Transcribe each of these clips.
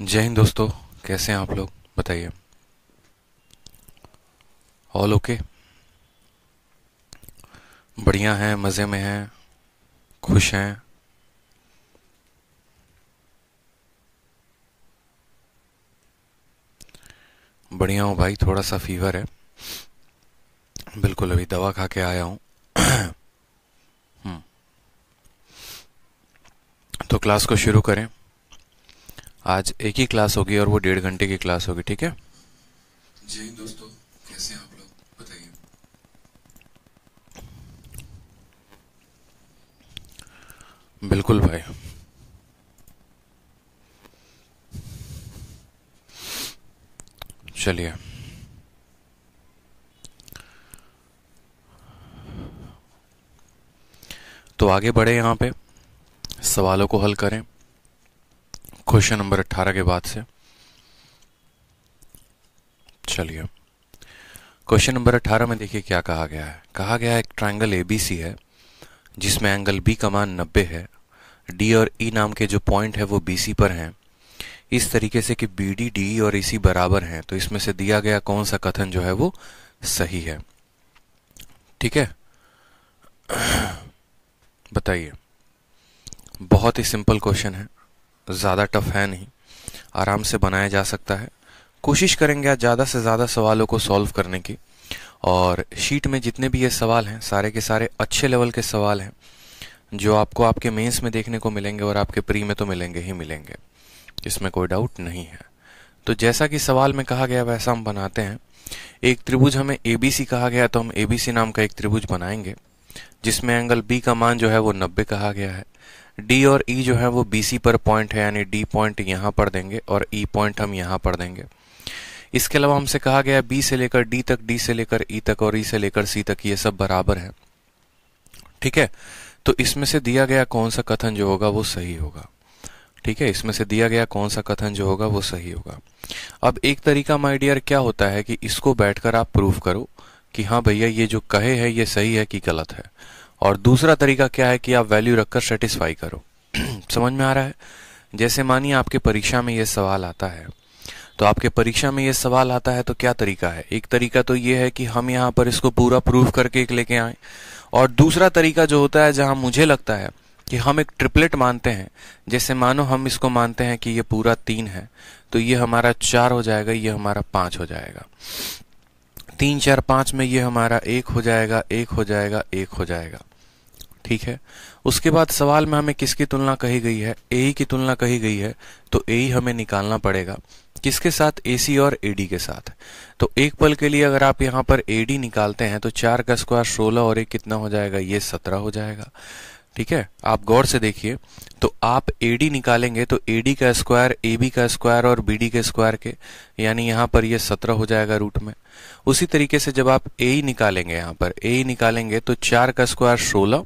जय हिंद दोस्तों कैसे हैं आप लोग बताइए ऑल ओके बढ़िया हैं मज़े में हैं खुश हैं बढ़िया हूँ भाई थोड़ा सा फीवर है बिल्कुल अभी दवा खा के आया हूँ हम्म। तो क्लास को शुरू करें आज एक ही क्लास होगी और वो डेढ़ घंटे की क्लास होगी ठीक है जी दोस्तों कैसे आप लोग बताइए बिल्कुल भाई चलिए तो आगे बढ़े यहां पे सवालों को हल करें क्वेश्चन नंबर अट्ठारह के बाद से चलिए क्वेश्चन नंबर अट्ठारह में देखिए क्या कहा गया है कहा गया है एक बी सी है जिसमें एंगल बी का मान नब्बे है डी और ई e नाम के जो पॉइंट है वो सी पर हैं इस तरीके से कि बी डी डी और ई e सी बराबर हैं तो इसमें से दिया गया कौन सा कथन जो है वो सही है ठीक है बताइए बहुत ही सिंपल क्वेश्चन है ज़्यादा टफ है नहीं आराम से बनाया जा सकता है कोशिश करेंगे आज ज़्यादा से ज़्यादा सवालों को सॉल्व करने की और शीट में जितने भी ये सवाल हैं सारे के सारे अच्छे लेवल के सवाल हैं जो आपको आपके मेंस में देखने को मिलेंगे और आपके प्री में तो मिलेंगे ही मिलेंगे इसमें कोई डाउट नहीं है तो जैसा कि सवाल में कहा गया वैसा हम बनाते हैं एक त्रिभुज हमें ए कहा गया तो हम ए नाम का एक त्रिभुज बनाएंगे जिसमें एंगल बी का मान जो है वो नब्बे कहा गया है डी और ई e जो है वो बी पर पॉइंट है यानी डी पॉइंट यहाँ पर देंगे और ई e पॉइंट हम यहाँ पर देंगे इसके अलावा हमसे कहा गया बी से लेकर डी तक डी से लेकर ई e तक और ई e से लेकर सी तक ये सब बराबर है ठीक है तो इसमें से दिया गया कौन सा कथन जो होगा वो सही होगा ठीक है इसमें से दिया गया कौन सा कथन जो होगा वो सही होगा अब एक तरीका माइडियर क्या होता है कि इसको बैठकर आप प्रूफ करो कि हाँ भैया ये जो कहे है ये सही है कि गलत है और दूसरा तरीका क्या है कि आप वैल्यू रखकर सेटिस्फाई करो समझ में आ रहा है जैसे मानिए आपके परीक्षा में यह सवाल आता है तो आपके परीक्षा में यह सवाल आता है तो क्या तरीका है एक तरीका तो ये है कि हम यहां पर इसको पूरा प्रूफ करके एक लेके आए और दूसरा तरीका जो होता है जहां मुझे लगता है कि हम एक ट्रिपलेट मानते हैं जैसे मानो हम इसको मानते हैं कि ये पूरा तीन है तो ये हमारा चार हो जाएगा ये हमारा पांच हो जाएगा तीन चार पांच में ये हमारा एक हो जाएगा एक हो जाएगा एक हो जाएगा ठीक है उसके बाद सवाल में हमें किसकी तुलना कही गई है ए की तुलना कही गई है तो ए हमें निकालना पड़ेगा किसके साथ ए सी और ए के साथ तो एक पल के लिए अगर आप यहाँ पर ए निकालते हैं तो चार का स्क्वायर सोलह और एक कितना हो जाएगा ये सत्रह हो जाएगा ठीक है आप गौर से देखिए तो आप एडी निकालेंगे तो एडी का स्क्वायर ए बी का स्क्वायर और BD के स्क्वायर के यानी यहाँ पर ये सत्रह हो जाएगा रूट में उसी तरीके से जब आप ए निकालेंगे यहां पर ए निकालेंगे तो चार का स्क्वायर सोलह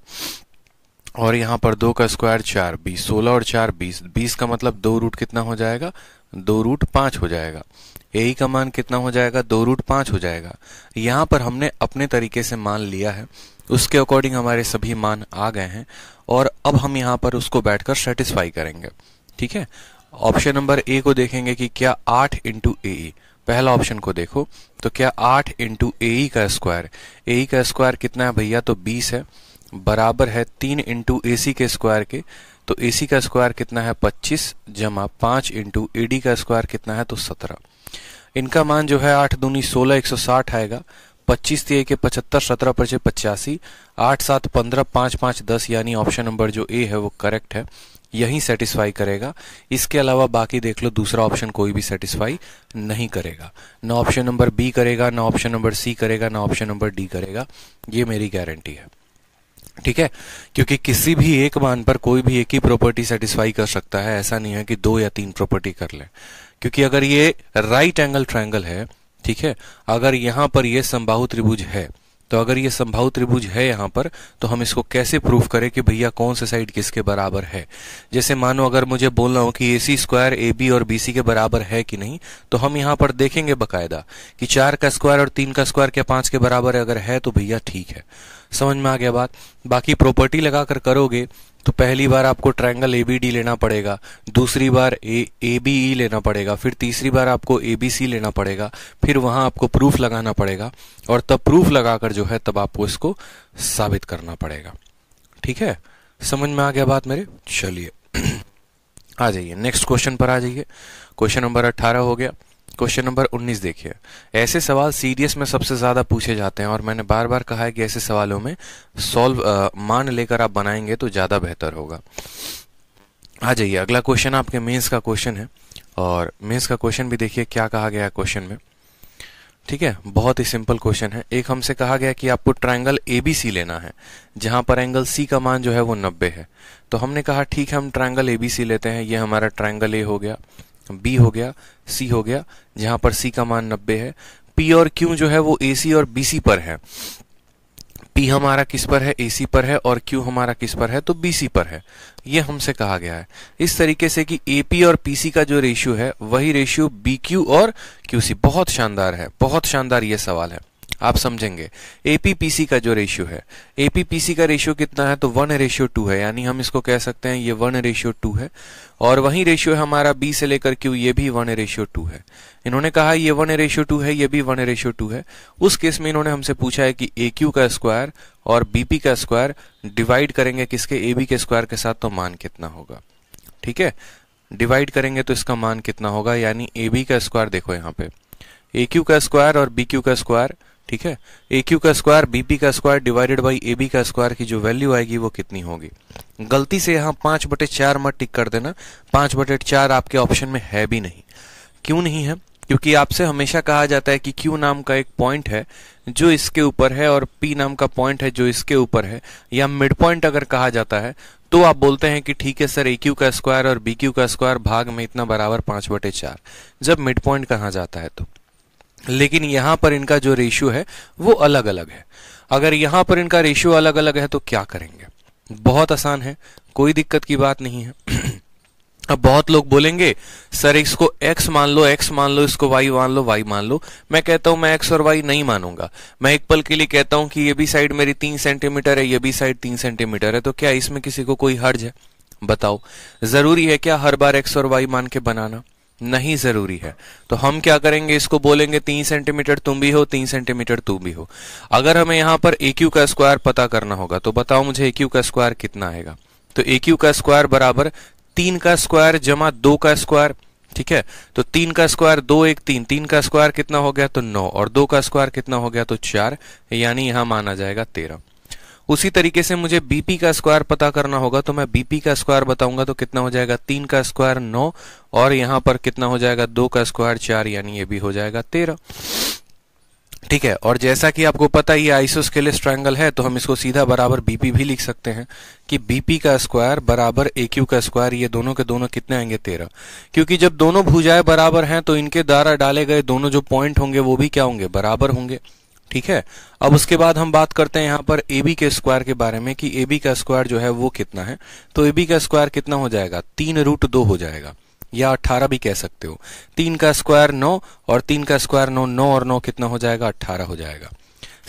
और यहाँ पर दो का स्क्वायर चार बीस सोलह और चार बीस बीस का मतलब दो रूट कितना हो जाएगा दो रूट पांच हो जाएगा ए का मान कितना हो जाएगा दो रूट पांच हो जाएगा यहाँ पर हमने अपने तरीके से मान लिया है उसके अकॉर्डिंग हमारे सभी मान आ गए हैं और अब हम यहाँ पर उसको बैठकर सेटिस्फाई करेंगे ठीक है ऑप्शन नंबर ए को देखेंगे कि क्या आठ इंटू ए e। पहला ऑप्शन को देखो तो क्या आठ इंटू ए e का स्क्वायर ए e का स्क्वायर कितना है भैया तो बीस है बराबर है तीन इंटू ए के स्क्वायर के तो ए का स्क्वायर कितना है पच्चीस जमा पांच इंटू ए का स्क्वायर कितना है तो सत्रह इनका मान जो है आठ दूनी सोलह एक सौ साठ आएगा पच्चीस थी के पचहत्तर सत्रह पर पचासी आठ सात पंद्रह पाँच पाँच दस यानी ऑप्शन नंबर जो ए है वो करेक्ट है यही सेटिस्फाई करेगा इसके अलावा बाकी देख लो दूसरा ऑप्शन कोई भी सेटिस्फाई नहीं करेगा ना ऑप्शन नंबर बी करेगा ना ऑप्शन नंबर सी करेगा ना ऑप्शन नंबर डी करेगा ये मेरी गारंटी है ठीक है क्योंकि किसी भी एक मान पर कोई भी एक ही प्रॉपर्टी सेटिस्फाई कर सकता है ऐसा नहीं है कि दो या तीन प्रॉपर्टी कर ले क्योंकि अगर ये राइट एंगल ट्रायंगल है ठीक है अगर यहाँ पर यह संभाव त्रिभुज है तो अगर ये संभाव त्रिभुज है यहाँ पर तो हम इसको कैसे प्रूफ करें कि भैया कौन सा साइड किसके बराबर है जैसे मानो अगर मुझे बोलना हो कि A C square A B और बी सी के बराबर है कि नहीं तो हम यहां पर देखेंगे बकायदा कि चार का स्क्वायर और तीन का स्क्वायर क्या पांच के बराबर अगर है तो भैया ठीक है समझ में आ गया बात बाकी प्रॉपर्टी लगा कर करोगे तो पहली बार आपको ट्रायंगल एबीडी लेना पड़ेगा दूसरी बार ए ए बी ई लेना पड़ेगा फिर तीसरी बार आपको ए बी सी लेना पड़ेगा फिर वहां आपको प्रूफ लगाना पड़ेगा और तब प्रूफ लगाकर जो है तब आपको इसको साबित करना पड़ेगा ठीक है समझ में आ गया बात मेरे चलिए आ जाइए नेक्स्ट क्वेश्चन पर आ जाइए क्वेश्चन नंबर अट्ठारह हो गया क्वेश्चन नंबर 19 देखिए ऐसे सवाल सीडीएस में सबसे ज़्यादा पूछे जाते हैं और मैंने बार बार कहा है कि ऐसे सवालों में सॉल्व मान लेकर आप बनाएंगे तो ज़्यादा बेहतर होगा आ जाइए अगला क्वेश्चन आपके मेंस का क्वेश्चन है और मेंस का क्वेश्चन भी देखिए क्या कहा गया क्वेश्चन में ठीक है बहुत ही सिंपल क्वेश्चन है एक हमसे कहा गया कि आपको ट्राइंगल ए बी सी लेना है जहां पर एंगल सी का मान जो है वो नब्बे है तो हमने कहा ठीक है हम ट्राइंगल ए बी सी लेते हैं ये हमारा ट्राइंगल ए हो गया बी हो गया सी हो गया जहां पर सी का मान नब्बे है पी और क्यू जो है वो ए सी और बी सी पर है पी हमारा किस पर है ए सी पर है और क्यू हमारा किस पर है तो बीसी पर है ये हमसे कहा गया है इस तरीके से कि ए पी और पी सी का जो रेशियो है वही रेशियो बी क्यू और क्यू सी बहुत शानदार है बहुत शानदार ये सवाल है आप समझेंगे एपीपीसी का जो रेशियो है एपीपीसी का रेशियो कितना है तो वन रेशियो टू है यानी हम इसको कह सकते हैं ये वन रेशियो टू है और वही रेशियो हमारा बी से लेकर क्यू ये भी वन रेशियो टू है इन्होंने कहा ये वन रेशियो टू है ये भी वन रेशियो टू है उस केस में इन्होंने हमसे पूछा है कि ए क्यू का स्क्वायर और बीपी का स्क्वायर डिवाइड करेंगे किसके ए बी के स्क्वायर के साथ तो मान कितना होगा ठीक है डिवाइड करेंगे तो इसका मान कितना होगा यानी ए बी का स्क्वायर देखो यहाँ पे ए क्यू का स्क्वायर और बी क्यू का स्क्वायर ठीक है ए क्यू का स्क्वायर बीपी का square divided by A B का स्क्वायर की जो वैल्यू आएगी वो कितनी होगी गलती से यहाँ पांच बटे चार मत टिक कर देना पांच बटे चार आपके ऑप्शन में है भी नहीं क्यों नहीं है क्योंकि आपसे हमेशा कहा जाता है कि क्यू नाम का एक पॉइंट है जो इसके ऊपर है और पी नाम का पॉइंट है जो इसके ऊपर है या मिड पॉइंट अगर कहा जाता है तो आप बोलते हैं कि ठीक है सर ए क्यू का स्क्वायर और बी क्यू का स्क्वायर भाग में इतना बराबर पांच बटे चार जब मिड पॉइंट कहा जाता है तो लेकिन यहां पर इनका जो रेशियो है वो अलग अलग है अगर यहां पर इनका रेशियो अलग अलग है तो क्या करेंगे बहुत आसान है कोई दिक्कत की बात नहीं है अब बहुत लोग बोलेंगे सर इसको x मान लो x मान लो इसको y मान लो y मान लो मैं कहता हूं मैं x और y नहीं मानूंगा मैं एक पल के लिए कहता हूं कि ये भी साइड मेरी तीन सेंटीमीटर है ये भी साइड तीन सेंटीमीटर है तो क्या इसमें किसी को कोई हर्ज है बताओ जरूरी है क्या हर बार x और y मान के बनाना नहीं जरूरी है तो हम क्या करेंगे इसको बोलेंगे तीन सेंटीमीटर तुम भी हो तीन सेंटीमीटर तू भी हो अगर हमें यहां पर ए क्यू का स्क्वायर पता करना होगा तो बताओ मुझे ए क्यू का स्क्वायर कितना आएगा तो ए क्यू का स्क्वायर बराबर तीन का स्क्वायर जमा दो का स्क्वायर ठीक है तो तीन का स्क्वायर दो एक तीन तीन का स्क्वायर कितना हो गया तो नौ और दो का स्क्वायर कितना हो गया तो चार यानी यहां माना जाएगा तेरह उसी तरीके से मुझे बीपी का स्क्वायर पता करना होगा तो मैं बीपी का स्क्वायर बताऊंगा तो कितना हो जाएगा तीन का स्क्वायर नौ और यहां पर कितना हो जाएगा दो का स्क्वायर चार यानी ये भी हो जाएगा तेरह ठीक है और जैसा कि आपको पता ये आइसोस्केलिस ट्रायंगल है तो हम इसको सीधा बराबर बीपी भी लिख सकते हैं कि बीपी का स्क्वायर बराबर ए क्यू का स्क्वायर ये दोनों के दोनों कितने आएंगे तेरह क्योंकि जब दोनों भुजाएं बराबर हैं तो इनके द्वारा डाले गए दोनों जो पॉइंट होंगे वो भी क्या होंगे बराबर होंगे ठीक है अब उसके बाद हम बात करते हैं यहां पर ए बी के स्क्वायर के बारे में कि ए बी का स्क्वायर जो है वो कितना है तो ए बी का स्क्वायर कितना हो जाएगा तीन रूट दो हो जाएगा या अट्ठारह भी कह सकते हो तीन का स्क्वायर नौ और तीन का स्क्वायर नौ नौ और नौ कितना हो जाएगा अट्ठारह हो जाएगा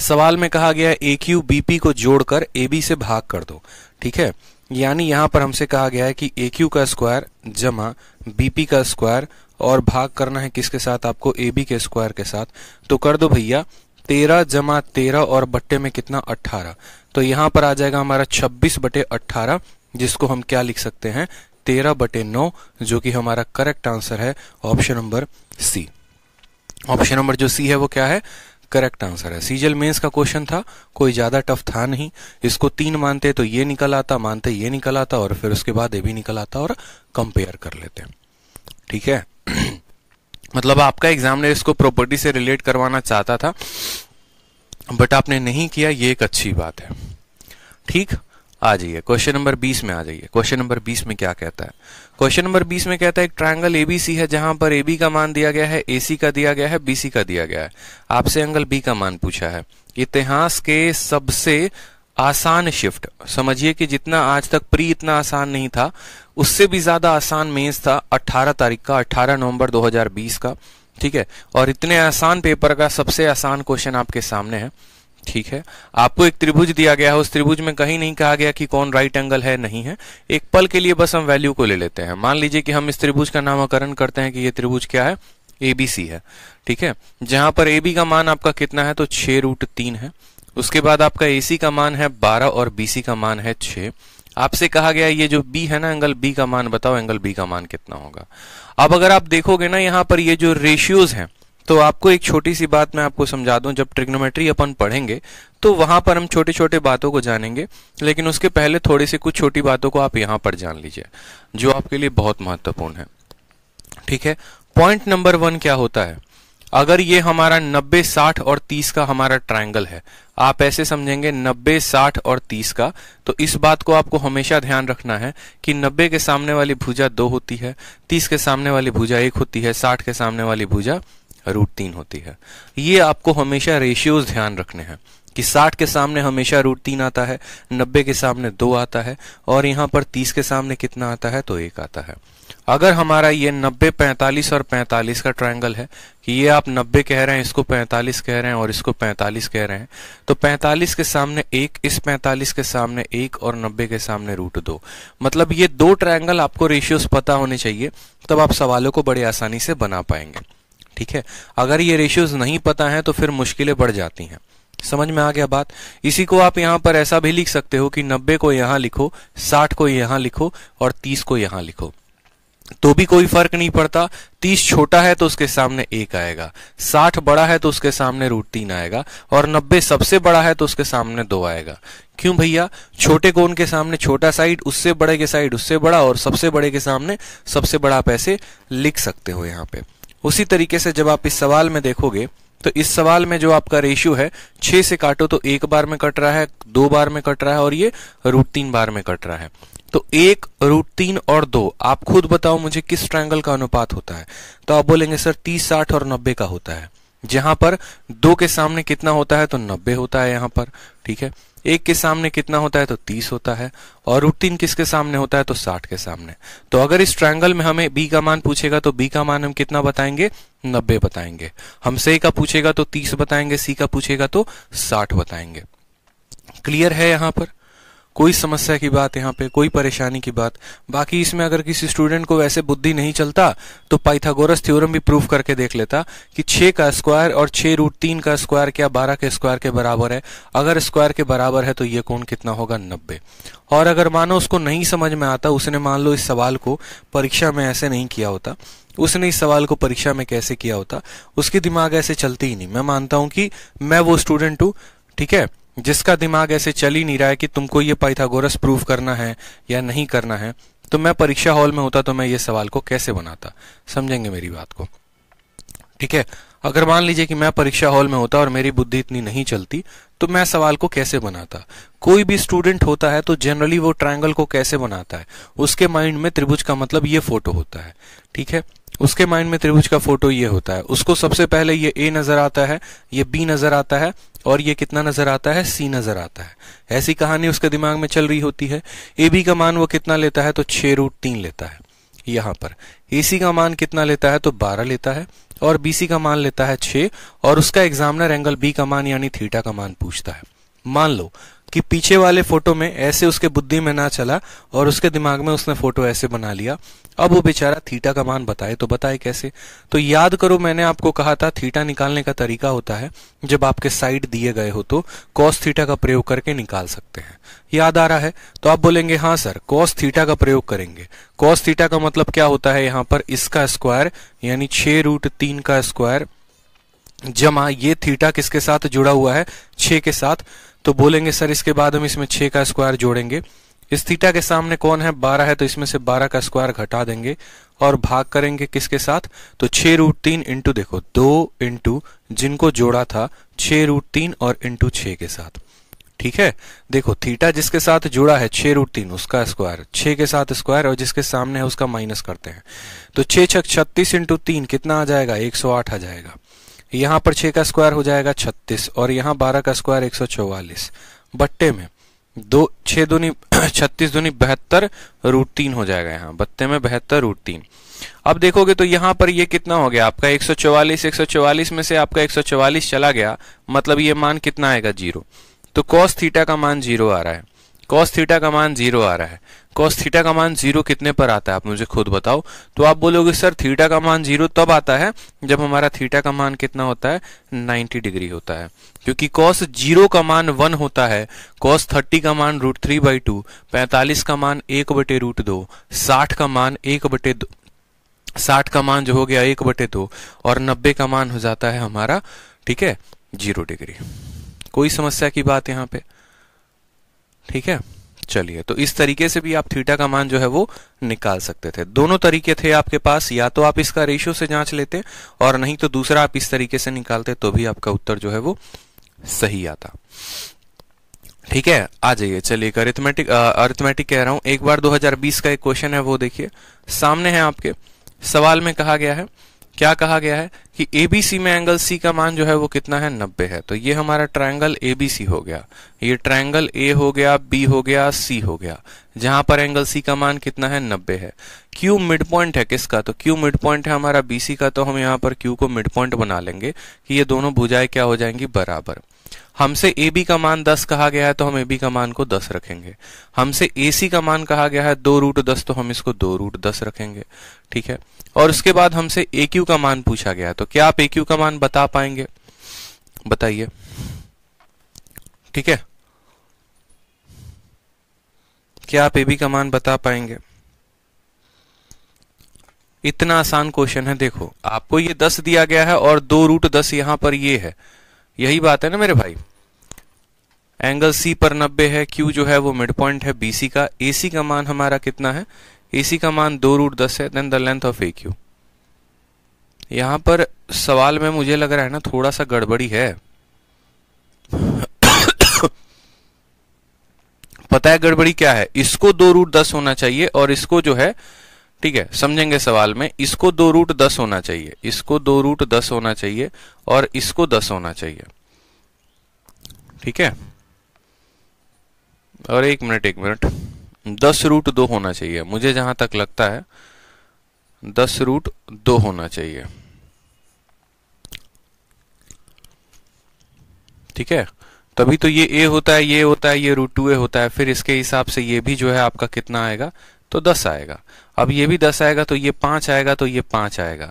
सवाल में कहा गया ए क्यू बी पी को जोड़कर ए बी से भाग कर दो ठीक है यानी यहाँ पर हमसे कहा गया है कि ए क्यू का स्क्वायर जमा बीपी का स्क्वायर और भाग करना है किसके साथ आपको ए बी के स्क्वायर के साथ तो कर दो भैया तेरह जमा तेरह और बट्टे में कितना अट्ठारह तो यहां पर आ जाएगा हमारा छब्बीस बटे अट्ठारह जिसको हम क्या लिख सकते हैं तेरह बटे नौ जो कि हमारा करेक्ट आंसर है option number C option number जो सी है वो क्या है करेक्ट आंसर है सीजल मेंस का क्वेश्चन था कोई ज्यादा टफ था नहीं इसको तीन मानते तो ये निकल आता मानते ये निकल आता और फिर उसके बाद ये भी निकल आता और कंपेयर कर लेते ठीक है मतलब आपका एग्जामिनर इसको प्रॉपर्टी से रिलेट करवाना चाहता था बट आपने नहीं किया ये एक अच्छी बात है ठीक आ जाइए क्वेश्चन नंबर 20 में आ जाइए क्वेश्चन नंबर 20 में क्या कहता है क्वेश्चन नंबर 20 में कहता है एक ट्रायंगल एबीसी है जहां पर एबी का मान दिया गया है एसी का दिया गया है बीसी का दिया गया है आपसे एंगल बी का मान पूछा है इतिहास के सबसे आसान शिफ्ट समझिए कि जितना आज तक प्री इतना आसान नहीं था उससे भी ज्यादा आसान मेंस था 18 तारीख का 18 नवंबर 2020 का ठीक है और इतने आसान पेपर का सबसे आसान क्वेश्चन आपके सामने है ठीक है आपको एक त्रिभुज दिया गया है उस त्रिभुज में कहीं नहीं कहा गया कि कौन राइट एंगल है नहीं है एक पल के लिए बस हम वैल्यू को ले लेते हैं मान लीजिए कि हम इस त्रिभुज का नामकरण करते हैं कि ये त्रिभुज क्या है एबीसी है ठीक है जहां पर एबी का मान आपका कितना है तो छह रूट तीन है उसके बाद आपका ए सी का मान है बारह और बी सी का मान है छः आपसे कहा गया ये जो बी है ना एंगल बी का मान बताओ एंगल बी का मान कितना होगा अब अगर आप देखोगे ना यहाँ पर ये जो रेशियोज हैं तो आपको एक छोटी सी बात मैं आपको समझा दूं जब ट्रिग्नोमेट्री अपन पढ़ेंगे तो वहां पर हम छोटे छोटे बातों को जानेंगे लेकिन उसके पहले थोड़ी सी कुछ छोटी बातों को आप यहाँ पर जान लीजिए जो आपके लिए बहुत महत्वपूर्ण है ठीक है पॉइंट नंबर वन क्या होता है अगर ये हमारा 90 60 और 30 का हमारा ट्रायंगल है आप ऐसे समझेंगे 90 60 और 30 का तो इस बात को आपको हमेशा ध्यान रखना है कि 90 के सामने वाली भुजा दो होती है 30 के सामने वाली भुजा एक होती है 60 के सामने वाली भुजा रूट तीन होती है ये आपको हमेशा रेशियोज ध्यान रखने हैं कि 60 के सामने हमेशा रूट तीन आता है 90 के सामने दो आता है और यहाँ पर 30 के सामने कितना आता है तो एक आता है अगर हमारा ये 90, 45 और 45 का ट्रायंगल है कि ये आप 90 कह रहे हैं इसको 45 कह रहे हैं और इसको 45 कह रहे हैं तो 45 के सामने एक इस 45 के सामने एक और 90 के सामने रूट दो मतलब ये दो ट्रायंगल आपको रेशियोज पता होने चाहिए तब आप सवालों को बड़े आसानी से बना पाएंगे ठीक है अगर ये रेशियोज नहीं पता है तो फिर मुश्किलें बढ़ जाती हैं समझ में आ गया बात इसी को आप यहां पर ऐसा भी लिख सकते हो कि 90 को यहां लिखो 60 को यहां लिखो और 30 को यहां लिखो तो भी कोई फर्क नहीं पड़ता 30 छोटा है तो उसके सामने एक आएगा 60 बड़ा है तो उसके सामने रूट तीन आएगा और 90 सबसे बड़ा है तो उसके सामने दो आएगा क्यों भैया छोटे कोन के सामने छोटा साइड उससे बड़े के साइड उससे बड़ा और सबसे बड़े के सामने सबसे बड़ा आप ऐसे लिख सकते हो यहाँ पे उसी तरीके से जब आप इस सवाल में देखोगे तो इस सवाल में जो आपका रेशियो है छह से काटो तो एक बार में कट रहा है दो बार में कट रहा है और ये रूट तीन बार में कट रहा है तो एक रूट तीन और दो आप खुद बताओ मुझे किस ट्रायंगल का अनुपात होता है तो आप बोलेंगे सर तीस साठ और नब्बे का होता है जहां पर दो के सामने कितना होता है तो नब्बे होता है यहां पर ठीक है एक के सामने कितना होता है तो तीस होता है और रूट तीन किसके सामने होता है तो साठ के सामने तो अगर इस ट्रायंगल में हमें बी का मान पूछेगा तो बी का मान हम कितना बताएंगे नब्बे बताएंगे हमसे का पूछेगा तो तीस बताएंगे सी का पूछेगा तो साठ बताएंगे क्लियर है यहां पर कोई समस्या की बात यहाँ पे कोई परेशानी की बात बाकी इसमें अगर किसी स्टूडेंट को वैसे बुद्धि नहीं चलता तो पाइथागोरस थ्योरम भी प्रूफ करके देख लेता कि छे का स्क्वायर और 6 रूट तीन का स्क्वायर क्या बारह के स्क्वायर के बराबर है अगर स्क्वायर के बराबर है तो ये कोण कितना होगा नब्बे और अगर मानो उसको नहीं समझ में आता उसने मान लो इस सवाल को परीक्षा में ऐसे नहीं किया होता उसने इस सवाल को परीक्षा में कैसे किया होता उसके दिमाग ऐसे चलते ही नहीं मैं मानता हूं कि मैं वो स्टूडेंट हूं ठीक है जिसका दिमाग ऐसे चल ही नहीं रहा है कि तुमको ये पाइथागोरस प्रूव करना है या नहीं करना है तो मैं परीक्षा हॉल में होता तो मैं ये सवाल को कैसे बनाता समझेंगे मेरी बात को ठीक है अगर मान लीजिए कि मैं परीक्षा हॉल में होता और मेरी बुद्धि इतनी नहीं चलती तो मैं सवाल को कैसे बनाता कोई भी स्टूडेंट होता है तो जनरली वो ट्रायंगल को कैसे बनाता है उसके माइंड में त्रिभुज का मतलब ये फोटो होता है ठीक है उसके माइंड में त्रिभुज का फोटो ये होता है उसको सबसे पहले ये ए नजर आता है ये बी नजर आता है और ये कितना नजर आता है सी नजर आता है ऐसी कहानी उसके दिमाग में चल रही होती है ए बी का मान वो कितना लेता है तो छह रूट तीन लेता है यहां पर ए सी का मान कितना लेता है तो बारह लेता है और बी सी का मान लेता है छह और उसका एग्जामिनर एंगल बी का मान यानी थीटा का मान पूछता है मान लो कि पीछे वाले फोटो में ऐसे उसके बुद्धि में ना चला और उसके दिमाग में उसने फोटो ऐसे बना लिया अब वो बेचारा थीटा का मान बताए तो बताए कैसे तो याद करो मैंने आपको कहा था थीटा निकालने का तरीका होता है जब आपके साइड दिए गए हो तो कॉस थीटा का प्रयोग करके निकाल सकते हैं याद आ रहा है तो आप बोलेंगे हाँ सर कॉस थीटा का प्रयोग करेंगे कॉस थीटा का मतलब क्या होता है यहाँ पर इसका स्क्वायर यानी छे रूट तीन का स्क्वायर जमा ये थीटा किसके साथ जुड़ा हुआ है छे के साथ तो बोलेंगे सर इसके बाद हम इसमें छः का स्क्वायर जोड़ेंगे इस थीटा के सामने कौन है बारह है तो इसमें से बारह का स्क्वायर घटा देंगे और भाग करेंगे किसके साथ तो छः रूट तीन इंटू देखो दो इंटू जिनको जोड़ा था छ रूट तीन और इंटू छ के साथ ठीक है देखो थीटा जिसके साथ जुड़ा है छह रूट तीन उसका स्क्वायर छह के साथ स्क्वायर और जिसके सामने है उसका माइनस करते हैं तो छह छत्तीस इंटू तीन कितना आ जाएगा एक सौ आठ आ जाएगा यहाँ पर 6 का स्क्वायर हो जाएगा 36 और यहाँ 12 का स्क्वायर 144 बट्टे में दो छः दूनी छत्तीस दूनी बहत्तर रूट तीन हो जाएगा यहाँ बत्ते में बहत्तर रूट तीन अब देखोगे तो यहाँ पर ये कितना हो गया आपका 144 144 में से आपका 144 चला गया मतलब ये मान कितना आएगा जीरो तो कॉस थीटा का मान जीरो आ रहा है कॉस थीटा का मान जीरो आ रहा है कॉस थीटा का मान जीरो कितने पर आता है आप मुझे खुद बताओ तो आप बोलोगे सर थीटा का मान जीरो तब आता है जब हमारा थीटा का मान कितना होता है 90 डिग्री होता है क्योंकि कॉस जीरो का मान वन होता है कॉस थर्टी का मान रूट थ्री बाई टू पैंतालीस का मान एक बटे रूट दो साठ का मान एक बटे दो साठ का मान जो हो गया एक बटे दो और नब्बे का मान हो जाता है हमारा ठीक है जीरो डिग्री कोई समस्या की बात यहाँ पे ठीक है चलिए तो इस तरीके से भी आप थीटा का मान जो है वो निकाल सकते थे दोनों तरीके थे आपके पास या तो आप इसका रेशियो से जांच लेते और नहीं तो दूसरा आप इस तरीके से निकालते तो भी आपका उत्तर जो है वो सही आता ठीक है आ जाइए चलिए एक अरिथमेटिक अरिथमेटिक कह रहा हूं एक बार 2020 का एक क्वेश्चन है वो देखिए सामने है आपके सवाल में कहा गया है क्या कहा गया है कि एबीसी में एंगल सी का मान जो है वो कितना है नब्बे है तो ये हमारा ट्रायंगल एबीसी हो गया ये ट्रायंगल ए हो गया बी हो गया सी हो गया जहां पर एंगल सी का मान कितना है नब्बे है क्यू मिड पॉइंट है किसका तो क्यू मिड पॉइंट है हमारा बीसी का तो हम यहाँ पर क्यू को मिड पॉइंट बना लेंगे कि ये दोनों भुजाएं क्या हो जाएंगी बराबर हमसे ए बी का मान दस कहा गया है तो हम ए बी का मान को दस रखेंगे हमसे ए सी का मान कहा गया है दो रूट दस तो हम इसको दो रूट दस रखेंगे ठीक है और उसके बाद हमसे ए क्यू का मान पूछा गया है तो क्या आप ए क्यू का मान बता पाएंगे बताइए ठीक है क्या आप ए बी का मान बता पाएंगे इतना आसान क्वेश्चन है देखो आपको ये दस दिया गया है और दो रूट दस यहां पर ये है यही बात है ना मेरे भाई एंगल सी पर 90 है क्यू जो है वो मिड पॉइंट है बीसी का एसी का मान हमारा कितना है एसी का मान दो रूट दस है then the length of A Q यहां पर सवाल में मुझे लग रहा है ना थोड़ा सा गड़बड़ी है पता है गड़बड़ी क्या है इसको दो रूट दस होना चाहिए और इसको जो है ठीक है समझेंगे सवाल में इसको दो रूट दस होना चाहिए इसको दो रूट दस होना चाहिए और इसको दस होना चाहिए ठीक है और एक मिनट एक मिनट दस रूट दो होना चाहिए मुझे जहां तक लगता है दस रूट दो होना चाहिए ठीक है तभी तो ये ए होता है ये होता है ये रूट टू ए होता है फिर इसके हिसाब से ये भी जो है आपका कितना आएगा तो दस आएगा अब ये भी दस आएगा तो ये पांच आएगा तो ये पांच आएगा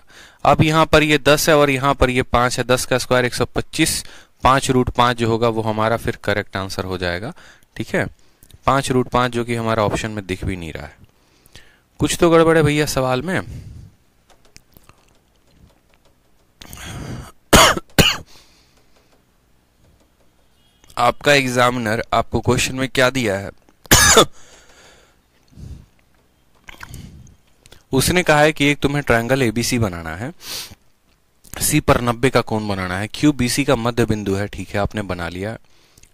अब यहां पर ये दस है और यहां पर ये पांच है दस का स्क्वायर एक सौ पच्चीस पांच रूट पांच जो होगा वो हमारा फिर करेक्ट आंसर हो जाएगा ठीक है पांच रूट पांच जो कि हमारा ऑप्शन में दिख भी नहीं रहा है कुछ तो गड़बड़ है भैया सवाल में आपका एग्जामिनर आपको क्वेश्चन में क्या दिया है उसने कहा है कि एक तुम्हें ट्रायंगल एबीसी बनाना है सी पर नब्बे का कोण बनाना है क्यू बी सी का मध्य बिंदु है ठीक है आपने बना लिया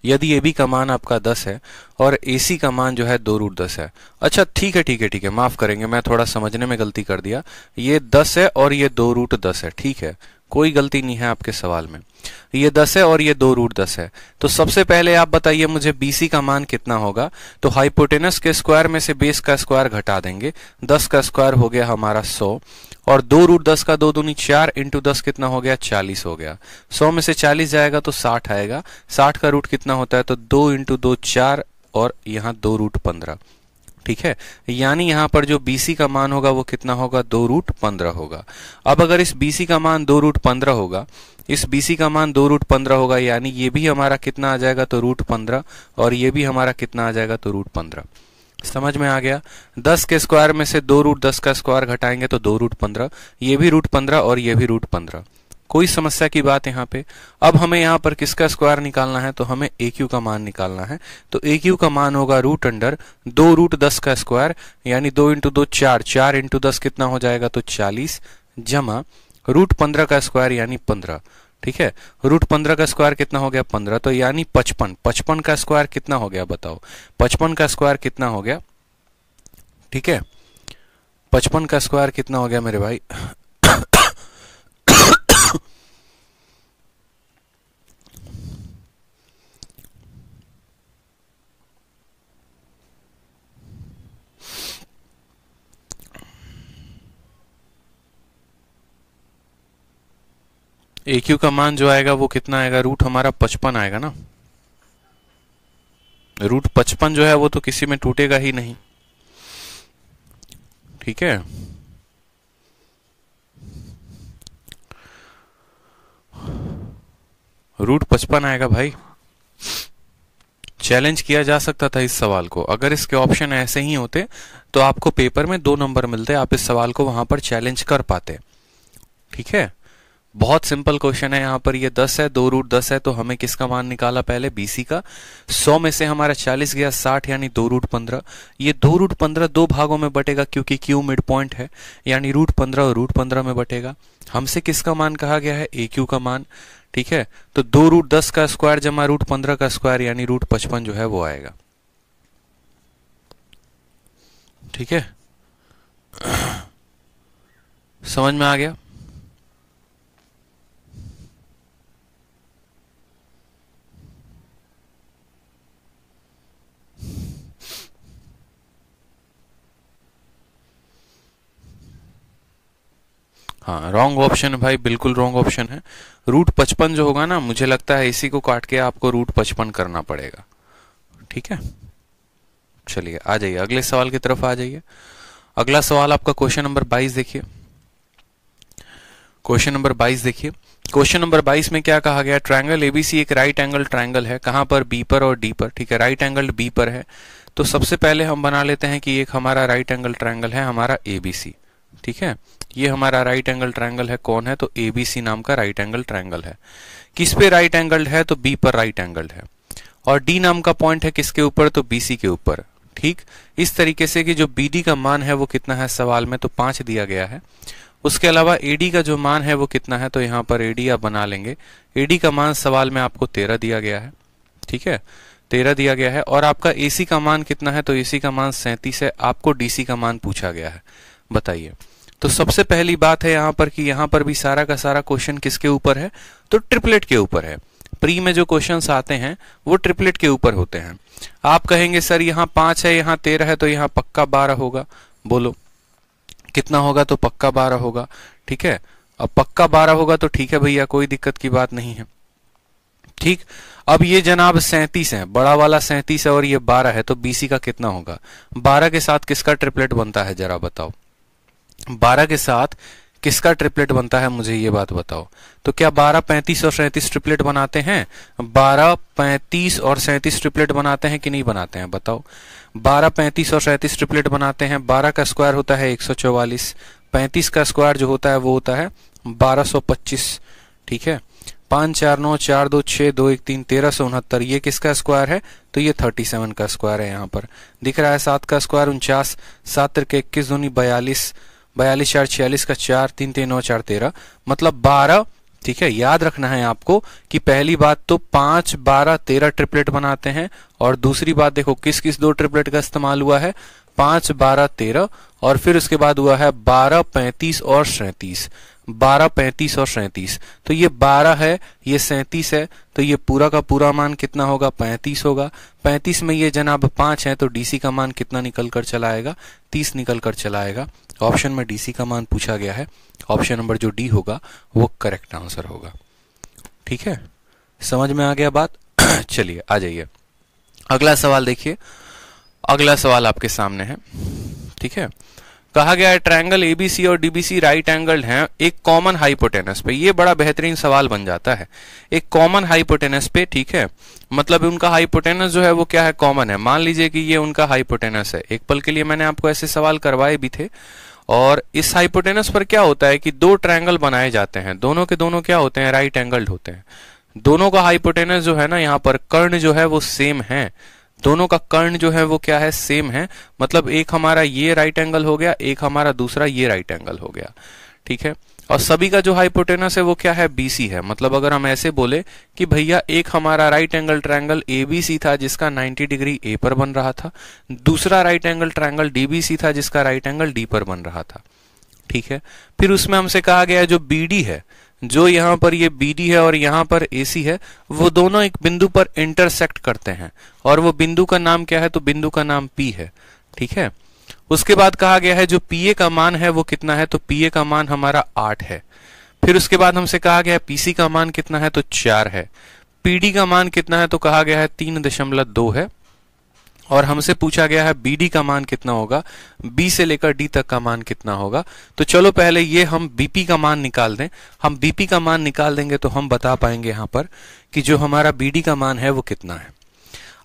यदि ए बी का मान आपका दस है और ए सी का मान जो है दो रूट दस है अच्छा ठीक है ठीक है ठीक है माफ करेंगे मैं थोड़ा समझने में गलती कर दिया ये दस है और ये दो रूट दस है ठीक है कोई गलती नहीं है आपके सवाल में ये दस है और ये दो रूट दस है तो सबसे पहले आप बताइए मुझे बीसी का मान कितना होगा तो हाइपोटेनस के स्क्वायर में से बेस का स्क्वायर घटा देंगे दस का स्क्वायर हो गया हमारा सौ और दो रूट दस का दो दूनी चार इंटू दस कितना हो गया चालीस हो गया सौ में से चालीस जाएगा तो साठ आएगा साठ का रूट कितना होता है तो दो इंटू दो चार और यहां दो रूट पंद्रह ठीक है यानी यहाँ पर जो BC का मान होगा वो कितना होगा दो रूट पंद्रह होगा अब अगर इस BC का मान दो रूट पंद्रह होगा इस BC का मान दो रूट पंद्रह होगा यानी ये भी हमारा कितना आ जाएगा तो रूट पंद्रह और ये भी हमारा कितना आ जाएगा तो रूट पंद्रह समझ में आ गया दस के स्क्वायर में से दो रूट दस का स्क्वायर घटाएंगे तो दो रूट पंद्रह ये भी रूट पंद्रह और ये भी रूट पंद्रह कोई समस्या की बात यहाँ पे अब हमें यहाँ पर किसका स्क्वायर निकालना है तो हमें ए क्यू का मान निकालना है तो ए क्यू का मान होगा रूट अंडर दो रूट दस का स्क्वायर यानी दो इंटू दो चार चार इंटू दस कितना हो जाएगा तो चालीस जमा रूट पंद्रह का स्क्वायर यानी पंद्रह ठीक है रूट पंद्रह का स्क्वायर कितना हो गया पंद्रह तो यानी पचपन पचपन का स्क्वायर कितना हो गया बताओ पचपन का स्क्वायर कितना हो गया ठीक है पचपन का स्क्वायर कितना हो गया मेरे भाई ए क्यू का मान जो आएगा वो कितना आएगा रूट हमारा पचपन आएगा ना रूट पचपन जो है वो तो किसी में टूटेगा ही नहीं ठीक है रूट पचपन आएगा भाई चैलेंज किया जा सकता था इस सवाल को अगर इसके ऑप्शन ऐसे ही होते तो आपको पेपर में दो नंबर मिलते आप इस सवाल को वहां पर चैलेंज कर पाते ठीक है बहुत सिंपल क्वेश्चन है यहाँ पर ये दस है दो रूट दस है तो हमें किसका मान निकाला पहले बीसी का सौ में से हमारा चालीस गया साठ यानी दो रूट पंद्रह ये दो रूट पंद्रह दो भागों में बटेगा क्योंकि क्यू मिड पॉइंट है यानी रूट पंद्रह और रूट पंद्रह में बटेगा हमसे किसका मान कहा गया है ए क्यू का मान ठीक है तो दो रूट दस का स्क्वायर जमा रूट पंद्रह का स्क्वायर यानी रूट पचपन जो है वो आएगा ठीक है समझ में आ गया हाँ रॉन्ग ऑप्शन भाई बिल्कुल रॉन्ग ऑप्शन है रूट पचपन जो होगा ना मुझे लगता है इसी को काट के आपको रूट पचपन करना पड़ेगा ठीक है चलिए आ जाइए अगले सवाल की तरफ आ जाइए अगला सवाल आपका क्वेश्चन नंबर बाईस देखिए क्वेश्चन नंबर बाईस देखिए क्वेश्चन नंबर बाईस में क्या कहा गया ट्रायंगल एबीसी एक राइट एंगल ट्रायंगल है कहां पर बी पर और डी पर ठीक है राइट एंगल बी पर है तो सबसे पहले हम बना लेते हैं कि एक हमारा राइट एंगल ट्रायंगल है हमारा एबीसी ठीक है ये हमारा राइट एंगल ट्रायंगल है कौन है तो ए बी सी नाम का राइट एंगल ट्रायंगल है किस पे राइट एंगल्ड है तो बी पर राइट एंगल्ड है और डी नाम का पॉइंट है किसके ऊपर तो बी सी के ऊपर ठीक इस तरीके से कि जो बी डी का मान है वो कितना है सवाल में तो पांच दिया गया है उसके अलावा एडी का जो मान है वो कितना है तो यहाँ पर एडी आप बना लेंगे एडी का मान सवाल में आपको तेरह दिया गया है ठीक है तेरह दिया गया है और आपका एसी का मान कितना है तो एसी का मान सैंतीस है आपको डीसी का मान पूछा गया है बताइए तो सबसे पहली बात है यहां पर कि यहां पर भी सारा का सारा क्वेश्चन किसके ऊपर है तो ट्रिपलेट के ऊपर है प्री में जो क्वेश्चन आते हैं वो ट्रिपलेट के ऊपर होते हैं आप कहेंगे सर यहाँ पांच है यहाँ तेरह है तो यहाँ पक्का बारह होगा बोलो कितना होगा तो पक्का बारह होगा ठीक है अब पक्का बारह होगा तो ठीक है भैया कोई दिक्कत की बात नहीं है ठीक अब ये जनाब सैंतीस है बड़ा वाला सैंतीस है और ये बारह है तो बीसी का कितना होगा बारह के साथ किसका ट्रिपलेट बनता है जरा बताओ बारह के साथ किसका ट्रिपलेट बनता है मुझे ये बात बताओ तो क्या बारह पैंतीस और सैंतीस ट्रिपलेट बनाते हैं बारह पैंतीस और सैंतीस ट्रिपलेट बनाते हैं कि नहीं बनाते हैं बताओ बारह पैंतीस और सैंतीस ट्रिपलेट बनाते हैं बारह का स्क्वायर होता है एक सौ चौवालीस पैंतीस का स्क्वायर जो होता है वो होता है बारह सौ पच्चीस ठीक है पांच चार नौ चार दो छह दो एक तीन तेरह सौ उनहत्तर ये किसका स्क्वायर है तो ये थर्टी सेवन का स्क्वायर है यहाँ पर दिख रहा है सात का स्क्वायर उनचास सात के इक्कीस दूनी बयालीस बयालीस चार छियालीस का चार तीन तीन नौ चार तेरह मतलब बारह ठीक है याद रखना है आपको कि पहली बात तो पांच बारह तेरह ट्रिपलेट बनाते हैं और दूसरी बात देखो किस किस दो ट्रिपलेट का इस्तेमाल हुआ है पांच बारह तेरह और फिर उसके बाद हुआ है बारह पैंतीस और सैतीस बारह पैंतीस और सैतीस तो ये बारह है ये सैतीस है तो ये पूरा का पूरा मान कितना होगा पैंतीस होगा पैंतीस में ये जनाब पांच है तो डीसी का मान कितना निकल कर चलाएगा तीस निकल कर चलाएगा ऑप्शन में डीसी का मान पूछा गया है ऑप्शन नंबर जो डी होगा वो करेक्ट आंसर होगा ठीक है समझ में आ गया बात चलिए आ जाइए अगला सवाल देखिए अगला सवाल आपके सामने है ठीक है कहा गया है ट्रायंगल एबीसी और डीबीसी राइट एंगल्ड हैं एक कॉमन हाइपोटेनस पे ये बड़ा बेहतरीन सवाल बन जाता है एक कॉमन हाइपोटेनस पे ठीक है मतलब उनका हाइपोटेनस जो है वो क्या है कॉमन है मान लीजिए कि ये उनका हाइपोटेनस है एक पल के लिए मैंने आपको ऐसे सवाल करवाए भी थे और इस हाइपोटेनस पर क्या होता है कि दो ट्रायंगल बनाए जाते हैं दोनों के दोनों क्या होते हैं राइट एंगल्ड होते हैं दोनों का हाइपोटेनस जो है ना यहाँ पर कर्ण जो है वो सेम है दोनों का कर्ण जो है वो क्या है सेम है मतलब एक हमारा ये राइट एंगल हो गया एक हमारा दूसरा ये राइट एंगल हो गया ठीक है और सभी का जो हाइपोटेनस है वो क्या है बीसी है मतलब अगर हम ऐसे बोले कि भैया एक हमारा राइट एंगल ट्रायंगल एबीसी था जिसका 90 डिग्री ए पर बन रहा था दूसरा राइट एंगल ट्रायंगल डीबीसी था जिसका राइट एंगल डी पर बन रहा था ठीक है फिर उसमें हमसे कहा गया जो बीडी है जो यहां पर ये BD है और यहां पर AC है वो दोनों एक बिंदु पर इंटरसेक्ट करते हैं और वो बिंदु का नाम क्या है तो बिंदु का नाम पी है ठीक है उसके बाद कहा गया है जो पीए का मान है वो कितना है तो पीए का मान हमारा आठ है फिर उसके बाद हमसे कहा गया है पीसी का मान कितना है तो चार है पीडी का मान कितना है तो कहा गया है तीन दशमलव दो है और हमसे पूछा गया है बीडी का मान कितना होगा बी से लेकर डी तक का मान कितना होगा तो चलो पहले ये हम बीपी का मान निकाल दें हम बीपी का मान निकाल देंगे तो हम बता पाएंगे यहां पर कि जो हमारा बीडी का मान है वो कितना है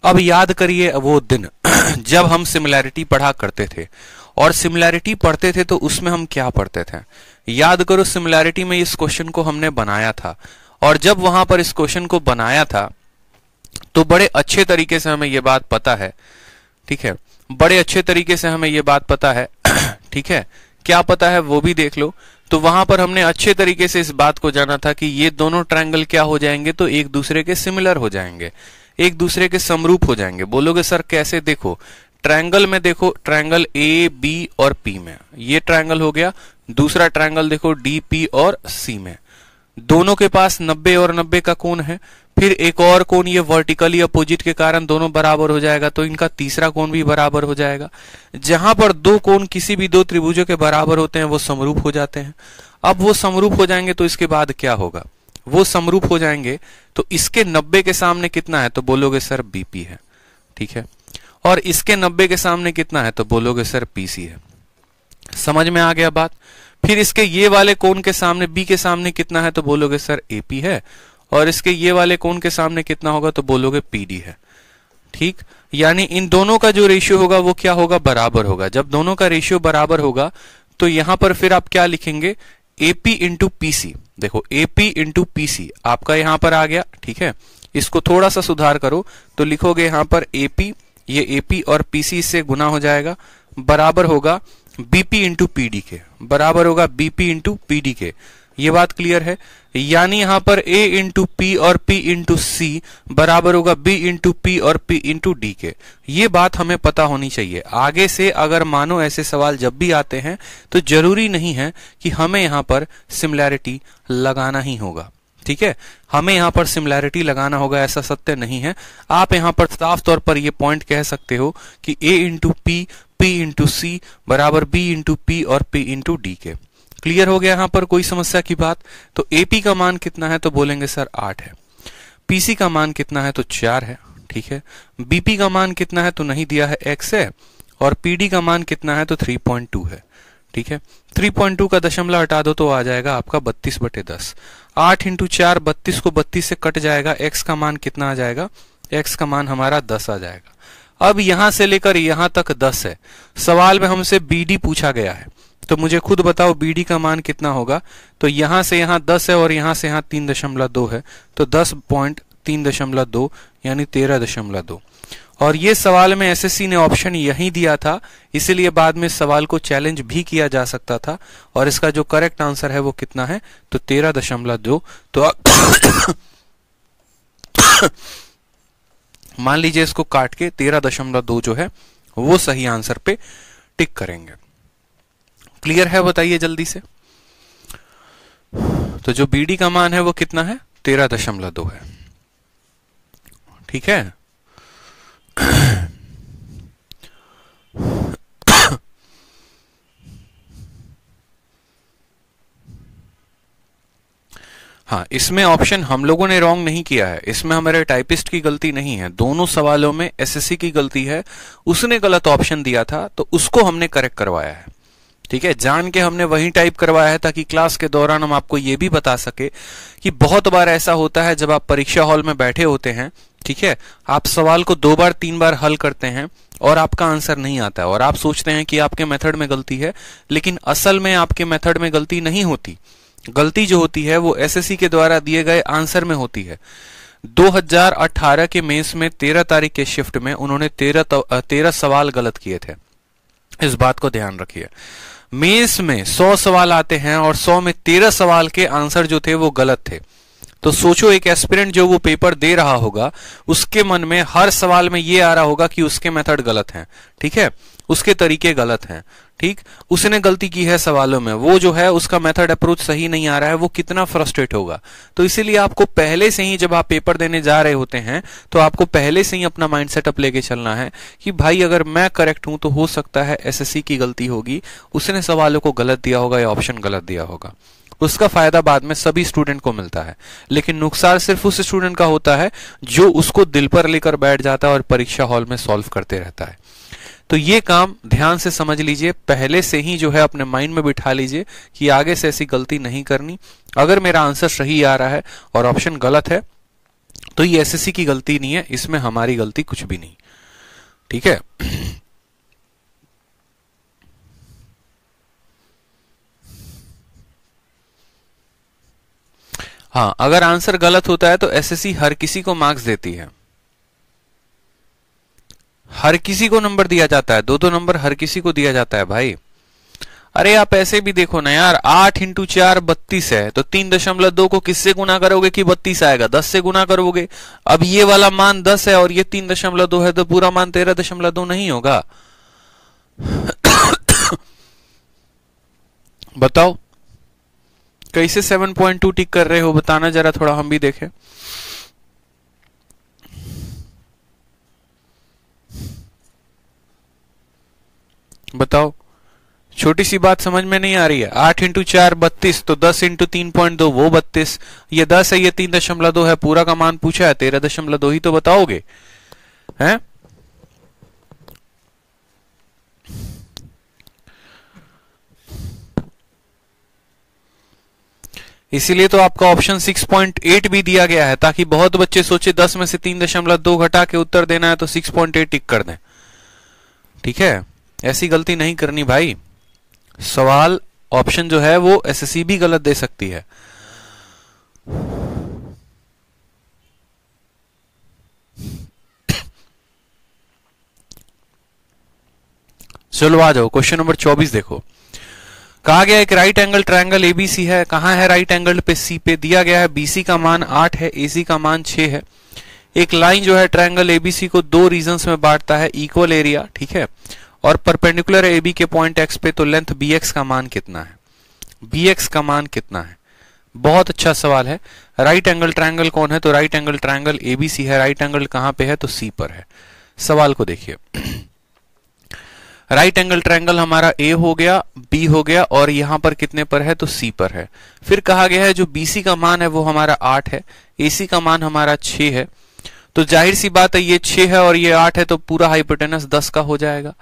अब याद करिए वो दिन जब हम सिमिलैरिटी पढ़ा करते थे और सिमिलैरिटी पढ़ते थे तो उसमें हम क्या पढ़ते थे याद करो सिमिलैरिटी में इस क्वेश्चन को हमने बनाया था और जब वहां पर इस क्वेश्चन को बनाया था तो बड़े अच्छे तरीके से हमें यह बात पता है ठीक है बड़े अच्छे तरीके से हमें यह बात पता है ठीक है क्या पता है वो भी देख लो तो वहां पर हमने अच्छे तरीके से इस बात को जाना था कि ये दोनों ट्रायंगल क्या हो जाएंगे तो एक दूसरे के सिमिलर हो जाएंगे एक दूसरे के समरूप हो जाएंगे बोलोगे सर कैसे देखो ट्रायंगल में देखो ट्रायंगल ए बी और पी में ये ट्रायंगल हो गया दूसरा ट्रायंगल देखो डी पी और सी में दोनों के पास 90 और 90 का कोण है फिर एक और कोण ये वर्टिकली अपोजिट के कारण दोनों बराबर हो जाएगा तो इनका तीसरा कोण भी बराबर हो जाएगा जहां पर दो कोण किसी भी दो त्रिभुजों के बराबर होते हैं वो समरूप हो जाते हैं अब वो समरूप हो जाएंगे तो इसके बाद क्या होगा वो समरूप हो जाएंगे तो इसके नब्बे के सामने कितना है तो बोलोगे सर बीपी है ठीक है और इसके नब्बे के सामने कितना है तो बोलोगे सर पीसी है समझ में आ गया बात फिर इसके ये वाले कोण के सामने बी के सामने कितना है तो बोलोगे सर एपी है और इसके ये वाले कोण के सामने कितना होगा तो बोलोगे पीडी है ठीक यानी इन दोनों का जो रेशियो होगा वो क्या होगा बराबर होगा जब दोनों का रेशियो बराबर होगा तो यहां पर फिर आप क्या लिखेंगे एपी इंटू पीसी देखो एपी इंटू पीसी आपका यहां पर आ गया ठीक है इसको थोड़ा सा सुधार करो तो लिखोगे यहां पर एपी ये एपी और पीसी से गुना हो जाएगा बराबर होगा बीपी इंटू पीडी के बराबर होगा बीपी इंटू पीडी के ये बात क्लियर है यानी यहां पर a इंटू पी और p इंटू सी बराबर होगा b इंटू पी और p इंटू डी के ये बात हमें पता होनी चाहिए आगे से अगर मानो ऐसे सवाल जब भी आते हैं तो जरूरी नहीं है कि हमें यहां पर सिमिलैरिटी लगाना ही होगा ठीक है हमें यहां पर सिमिलैरिटी लगाना होगा ऐसा सत्य नहीं है आप यहां पर साफ तौर पर यह पॉइंट कह सकते हो कि a into P P into C बराबर बी इंटू पी और पी इंटू डी के क्लियर हो गया यहां पर कोई समस्या की बात तो एपी का मान कितना है तो बोलेंगे सर आठ है पीसी का मान कितना है तो चार है ठीक है बीपी का मान कितना है तो नहीं दिया है एक्स है और पीडी का मान कितना है तो 3.2 है ठीक है 3.2 का दशमलव हटा दो तो आ जाएगा आपका 32 बटे दस आठ इंटू चार बत्तीस को 32 से कट जाएगा x का मान कितना आ जाएगा x का मान हमारा 10 आ जाएगा अब यहां से लेकर यहां तक 10 है सवाल में हमसे डी पूछा गया है तो मुझे खुद बताओ बी डी का मान कितना होगा तो यहां से यहां दस है और यहां से यहां तीन दशमलव दो है तो दस पॉइंट तीन दशमलव दो यानी तेरह दशमलव दो और ये सवाल में एसएससी ने ऑप्शन यही दिया था इसीलिए बाद में सवाल को चैलेंज भी किया जा सकता था और इसका जो करेक्ट आंसर है वो कितना है तो तेरह दशमलव दो तो मान लीजिए इसको काट के तेरह दशमलव दो जो है वो सही आंसर पे टिक करेंगे क्लियर है बताइए जल्दी से तो जो बीडी का मान है वो कितना है तेरह दशमलव दो है ठीक है हाँ इसमें ऑप्शन हम लोगों ने रॉन्ग नहीं किया है इसमें हमारे टाइपिस्ट की गलती नहीं है दोनों सवालों में एसएससी की गलती है उसने गलत ऑप्शन दिया था तो उसको हमने करेक्ट करवाया है ठीक है जान के हमने वही टाइप करवाया है ताकि क्लास के दौरान हम आपको ये भी बता सके कि बहुत बार ऐसा होता है जब आप परीक्षा हॉल में बैठे होते हैं ठीक है आप सवाल को दो बार तीन बार हल करते हैं और आपका आंसर नहीं आता है और आप सोचते हैं कि आपके मेथड में गलती है लेकिन असल में आपके मेथड में गलती नहीं होती गलती जो होती है वो एसएससी के द्वारा दिए गए आंसर में होती है 2018 के मेंस में 13 तारीख के शिफ्ट में उन्होंने 13 तेरह सवाल गलत किए थे इस बात को ध्यान रखिए मेंस में सौ सवाल आते हैं और सौ में तेरह सवाल के आंसर जो थे वो गलत थे तो सोचो एक एस्पिरेंट जो वो पेपर दे रहा होगा उसके मन में हर सवाल में ये आ रहा होगा कि उसके मेथड गलत हैं ठीक है उसके तरीके गलत हैं ठीक उसने गलती की है सवालों में वो जो है उसका मेथड अप्रोच सही नहीं आ रहा है वो कितना फ्रस्ट्रेट होगा तो इसीलिए आपको पहले से ही जब आप पेपर देने जा रहे होते हैं तो आपको पहले से ही अपना माइंड सेटअप लेके चलना है कि भाई अगर मैं करेक्ट हूं तो हो सकता है एस की गलती होगी उसने सवालों को गलत दिया होगा या ऑप्शन गलत दिया होगा उसका फायदा बाद में सभी स्टूडेंट को मिलता है लेकिन नुकसान सिर्फ उस स्टूडेंट का होता है जो उसको दिल पर लेकर बैठ जाता है और परीक्षा हॉल में सॉल्व करते रहता है तो ये काम ध्यान से समझ लीजिए पहले से ही जो है अपने माइंड में बिठा लीजिए कि आगे से ऐसी गलती नहीं करनी अगर मेरा आंसर सही आ रहा है और ऑप्शन गलत है तो ये एसएससी की गलती नहीं है इसमें हमारी गलती कुछ भी नहीं ठीक है हाँ अगर आंसर गलत होता है तो एसएससी हर किसी को मार्क्स देती है हर किसी को नंबर दिया जाता है दो दो नंबर हर किसी को दिया जाता है भाई अरे आप ऐसे भी देखो ना यार आठ इंटू चार बत्तीस है तो तीन दशमलव दो को किससे गुना करोगे कि बत्तीस आएगा दस से गुना करोगे अब ये वाला मान दस है और ये तीन दशमलव दो है तो पूरा मान तेरह दशमलव दो नहीं होगा बताओ कैसे सेवन पॉइंट टू टिक कर रहे हो बताना जरा थोड़ा हम भी देखें बताओ छोटी सी बात समझ में नहीं आ रही है आठ इंटू चार बत्तीस तो दस इंटू तीन पॉइंट दो वो बत्तीस ये दस है ये तीन दशमलव दो है पूरा का मान पूछा है तेरह दशमलव दो ही तो बताओगे हैं इसीलिए तो आपका ऑप्शन 6.8 भी दिया गया है ताकि बहुत बच्चे सोचे 10 में से तीन दशमलव दो घटा के उत्तर देना है तो 6.8 टिक कर दें ठीक है ऐसी गलती नहीं करनी भाई सवाल ऑप्शन जो है वो एसएससी भी गलत दे सकती है चलो आ जाओ क्वेश्चन नंबर 24 देखो कहा गया एक राइट एंगल ट्रायंगल एबीसी है कहा है राइट एंगल पे सी पे दिया गया है बीसी का मान आठ है एसी का मान छ है एक लाइन जो है ट्रायंगल एबीसी को दो रीजन में बांटता है इक्वल एरिया ठीक है और परपेंडिकुलर ए बी के पॉइंट एक्स पे तो लेंथ बी एक्स का मान कितना है बी एक्स का मान कितना है बहुत अच्छा सवाल है राइट एंगल ट्राइंगल कौन है तो right angle triangle A B C है राइट एंगल कहां पे है तो सी पर है सवाल को देखिए राइट एंगल ट्राइंगल हमारा ए हो गया बी हो गया और यहां पर कितने पर है तो सी पर है फिर कहा गया है जो बीसी का मान है वो हमारा आठ है ए सी का मान हमारा छ है तो जाहिर सी बात है ये छ है और ये आठ है तो पूरा हाइपोटेनस दस का हो जाएगा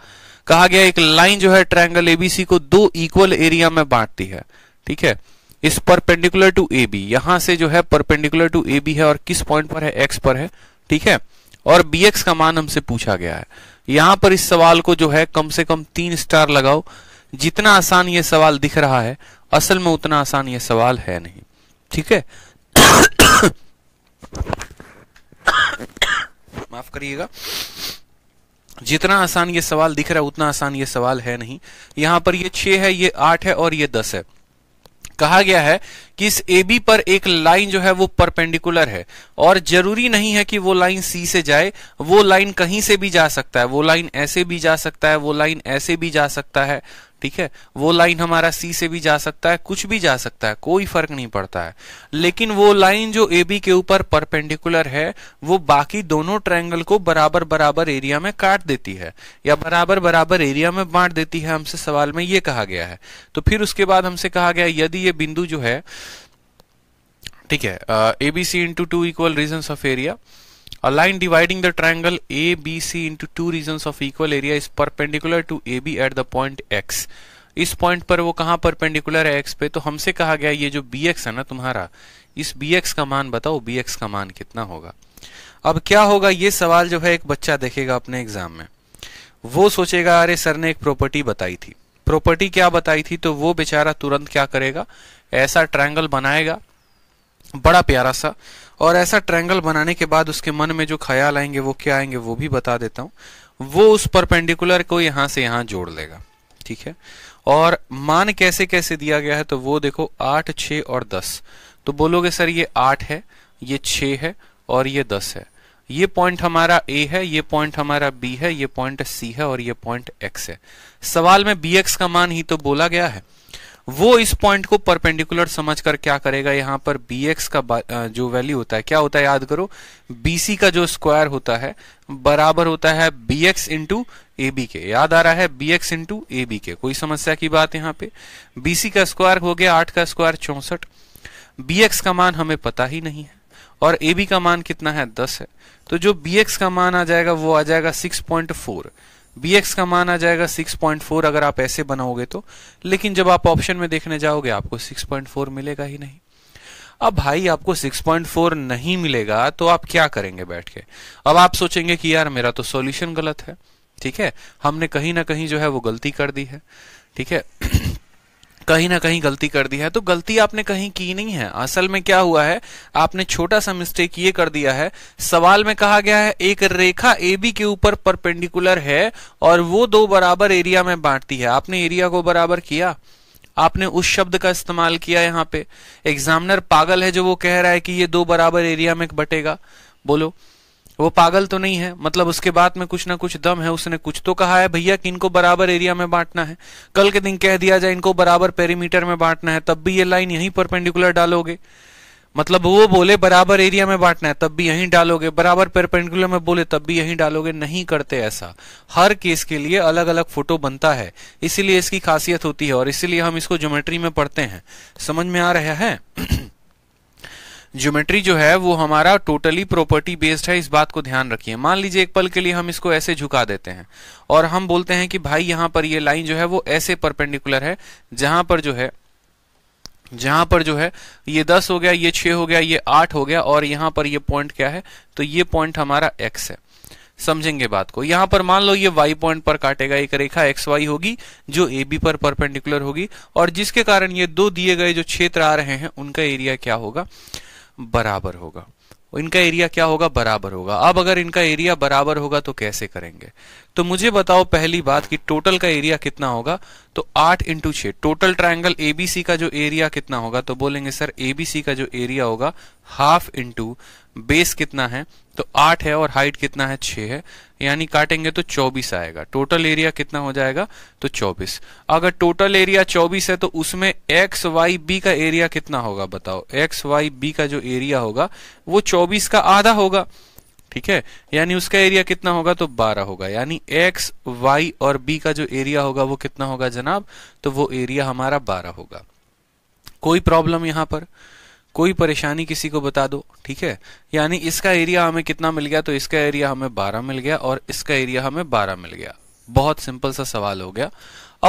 कहा गया एक लाइन जो है ट्रायंगल एबीसी को दो इक्वल एरिया में बांटती है ठीक है इस परपेंडिकुलर टू ए बी यहां से जो है परपेंडिकुलर टू ए बी है और किस पॉइंट पर है एक्स पर है ठीक है और बी एक्स का मान हमसे पूछा गया है यहां पर इस सवाल को जो है कम से कम तीन स्टार लगाओ जितना आसान ये सवाल दिख रहा है असल में उतना आसान ये सवाल है नहीं ठीक है माफ करिएगा जितना आसान ये सवाल दिख रहा है उतना आसान ये सवाल है नहीं यहां पर ये छे है ये आठ है और ये दस है कहा गया है कि इस ए बी पर एक लाइन जो है वो परपेंडिकुलर है और जरूरी नहीं है कि वो लाइन सी से जाए वो लाइन कहीं से भी जा सकता है वो लाइन ऐसे भी जा सकता है वो लाइन ऐसे भी जा सकता है ठीक है वो लाइन हमारा सी से भी जा सकता है कुछ भी जा सकता है कोई फर्क नहीं पड़ता है लेकिन वो लाइन जो ए बी के ऊपर परपेंडिकुलर है वो बाकी दोनों ट्रायंगल को बराबर बराबर एरिया में काट देती है या बराबर बराबर एरिया में बांट देती है हमसे सवाल में ये कहा गया है तो फिर उसके बाद हमसे कहा गया यदि ये बिंदु जो है ठीक है A B C into two equal region of area A line dividing the triangle ABC into two regions of equal area is perpendicular to AB at the point X. इस पॉइंट पर वो कहाँ परपेंडिकुलर है x पे तो हमसे कहा गया ये जो बी एक्स है ना तुम्हारा इस बी एक्स का मान बताओ बी एक्स का मान कितना होगा अब क्या होगा ये सवाल जो है एक बच्चा देखेगा अपने एग्जाम में वो सोचेगा अरे सर ने एक प्रॉपर्टी बताई थी प्रॉपर्टी क्या बताई थी तो वो बेचारा तुरंत क्या करेगा ऐसा ट्रायंगल बनाएगा बड़ा प्यारा सा और ऐसा ट्रायंगल बनाने के बाद उसके मन में जो ख्याल आएंगे वो क्या आएंगे वो भी बता देता हूँ वो उस परपेंडिकुलर को यहां से यहां जोड़ लेगा ठीक है और मान कैसे कैसे दिया गया है तो वो देखो आठ छ और दस तो बोलोगे सर ये आठ है ये छ है और ये दस है ये पॉइंट हमारा ए है ये पॉइंट हमारा बी है ये पॉइंट सी है और ये पॉइंट एक्स है सवाल में बी एक्स का मान ही तो बोला गया है वो इस पॉइंट को परपेंडिकुलर समझ कर क्या करेगा यहां पर बी एक्स का जो वैल्यू होता है क्या होता है याद करो बीसी का जो स्क्वायर होता है बराबर होता है B X into A B के याद आ रहा है B X into A B के कोई समस्या की बात यहां पे बीसी का स्क्वायर हो गया आठ का स्क्वायर चौसठ बी एक्स का मान हमें पता ही नहीं है और ए बी का मान कितना है दस है तो जो बी एक्स का मान आ जाएगा वो आ जाएगा six point four B X का मान आ जाएगा 6.4 अगर आप ऐसे बनाओगे तो लेकिन जब आप ऑप्शन में देखने जाओगे आपको 6.4 मिलेगा ही नहीं अब भाई आपको 6.4 नहीं मिलेगा तो आप क्या करेंगे बैठ के अब आप सोचेंगे कि यार मेरा तो सॉल्यूशन गलत है ठीक है हमने कहीं ना कहीं जो है वो गलती कर दी है ठीक है कहीं ना कहीं गलती कर दी है तो गलती आपने कहीं की नहीं है असल में क्या हुआ है आपने छोटा सा मिस्टेक ये कर दिया है सवाल में कहा गया है एक रेखा ए बी के ऊपर परपेंडिकुलर है और वो दो बराबर एरिया में बांटती है आपने एरिया को बराबर किया आपने उस शब्द का इस्तेमाल किया यहाँ पे एग्जामिनर पागल है जो वो कह रहा है कि ये दो बराबर एरिया में बटेगा बोलो वो पागल तो नहीं है मतलब उसके बाद में कुछ ना कुछ दम है उसने कुछ तो कहा है भैया कि इनको बराबर एरिया में बांटना है कल के दिन कह दिया जाए इनको बराबर पेरीमीटर में बांटना है तब भी ये लाइन यहीं परपेंडिकुलर डालोगे मतलब वो बोले बराबर एरिया में बांटना है तब भी यहीं डालोगे बराबर पेरपेंडिकुलर में बोले तब भी यहीं डालोगे नहीं करते ऐसा हर केस के लिए अलग अलग फोटो बनता है इसीलिए इसकी खासियत होती है और इसीलिए हम इसको ज्योमेट्री में पढ़ते हैं समझ में आ रहा है ज्योमेट्री जो है वो हमारा टोटली प्रॉपर्टी बेस्ड है इस बात को ध्यान रखिए मान लीजिए एक पल के लिए हम इसको ऐसे झुका देते हैं और हम बोलते हैं कि भाई यहां पर ये लाइन जो है वो ऐसे परपेंडिकुलर है जहां पर जो है जहां पर जो है ये दस हो गया ये छः हो गया ये आठ हो गया और यहां पर ये पॉइंट क्या है तो ये पॉइंट हमारा एक्स है समझेंगे बात को यहां पर मान लो ये वाई पॉइंट पर काटेगा एक रेखा एक्स वाई होगी जो ए बी पर परपेंडिकुलर होगी और जिसके कारण ये दो दिए गए जो क्षेत्र आ रहे हैं उनका एरिया क्या होगा बराबर होगा इनका एरिया क्या होगा बराबर होगा अब अगर इनका एरिया बराबर होगा तो कैसे करेंगे तो मुझे बताओ पहली बात कि टोटल का एरिया कितना होगा तो आठ इंटू छ टोटल ट्राइंगल एबीसी का जो एरिया कितना होगा तो बोलेंगे सर एबीसी का जो एरिया होगा हाफ इंटू बेस कितना है तो आठ है और हाइट कितना है छ है यानी काटेंगे तो चौबीस आएगा टोटल एरिया कितना हो जाएगा तो चौबीस अगर टोटल एरिया चौबीस है तो उसमें एक्स वाई बी का एरिया कितना होगा बताओ एक्स वाई बी का जो एरिया होगा वो चौबीस का आधा होगा ठीक है यानी उसका एरिया कितना होगा तो 12 होगा यानी एक्स वाई और बी का जो एरिया होगा वो कितना होगा जनाब तो वो एरिया हमारा 12 होगा कोई प्रॉब्लम यहां पर कोई परेशानी किसी को बता दो ठीक है यानी इसका एरिया हमें कितना मिल गया तो इसका एरिया हमें 12 मिल गया और इसका एरिया हमें 12 मिल गया बहुत सिंपल सा सवाल हो गया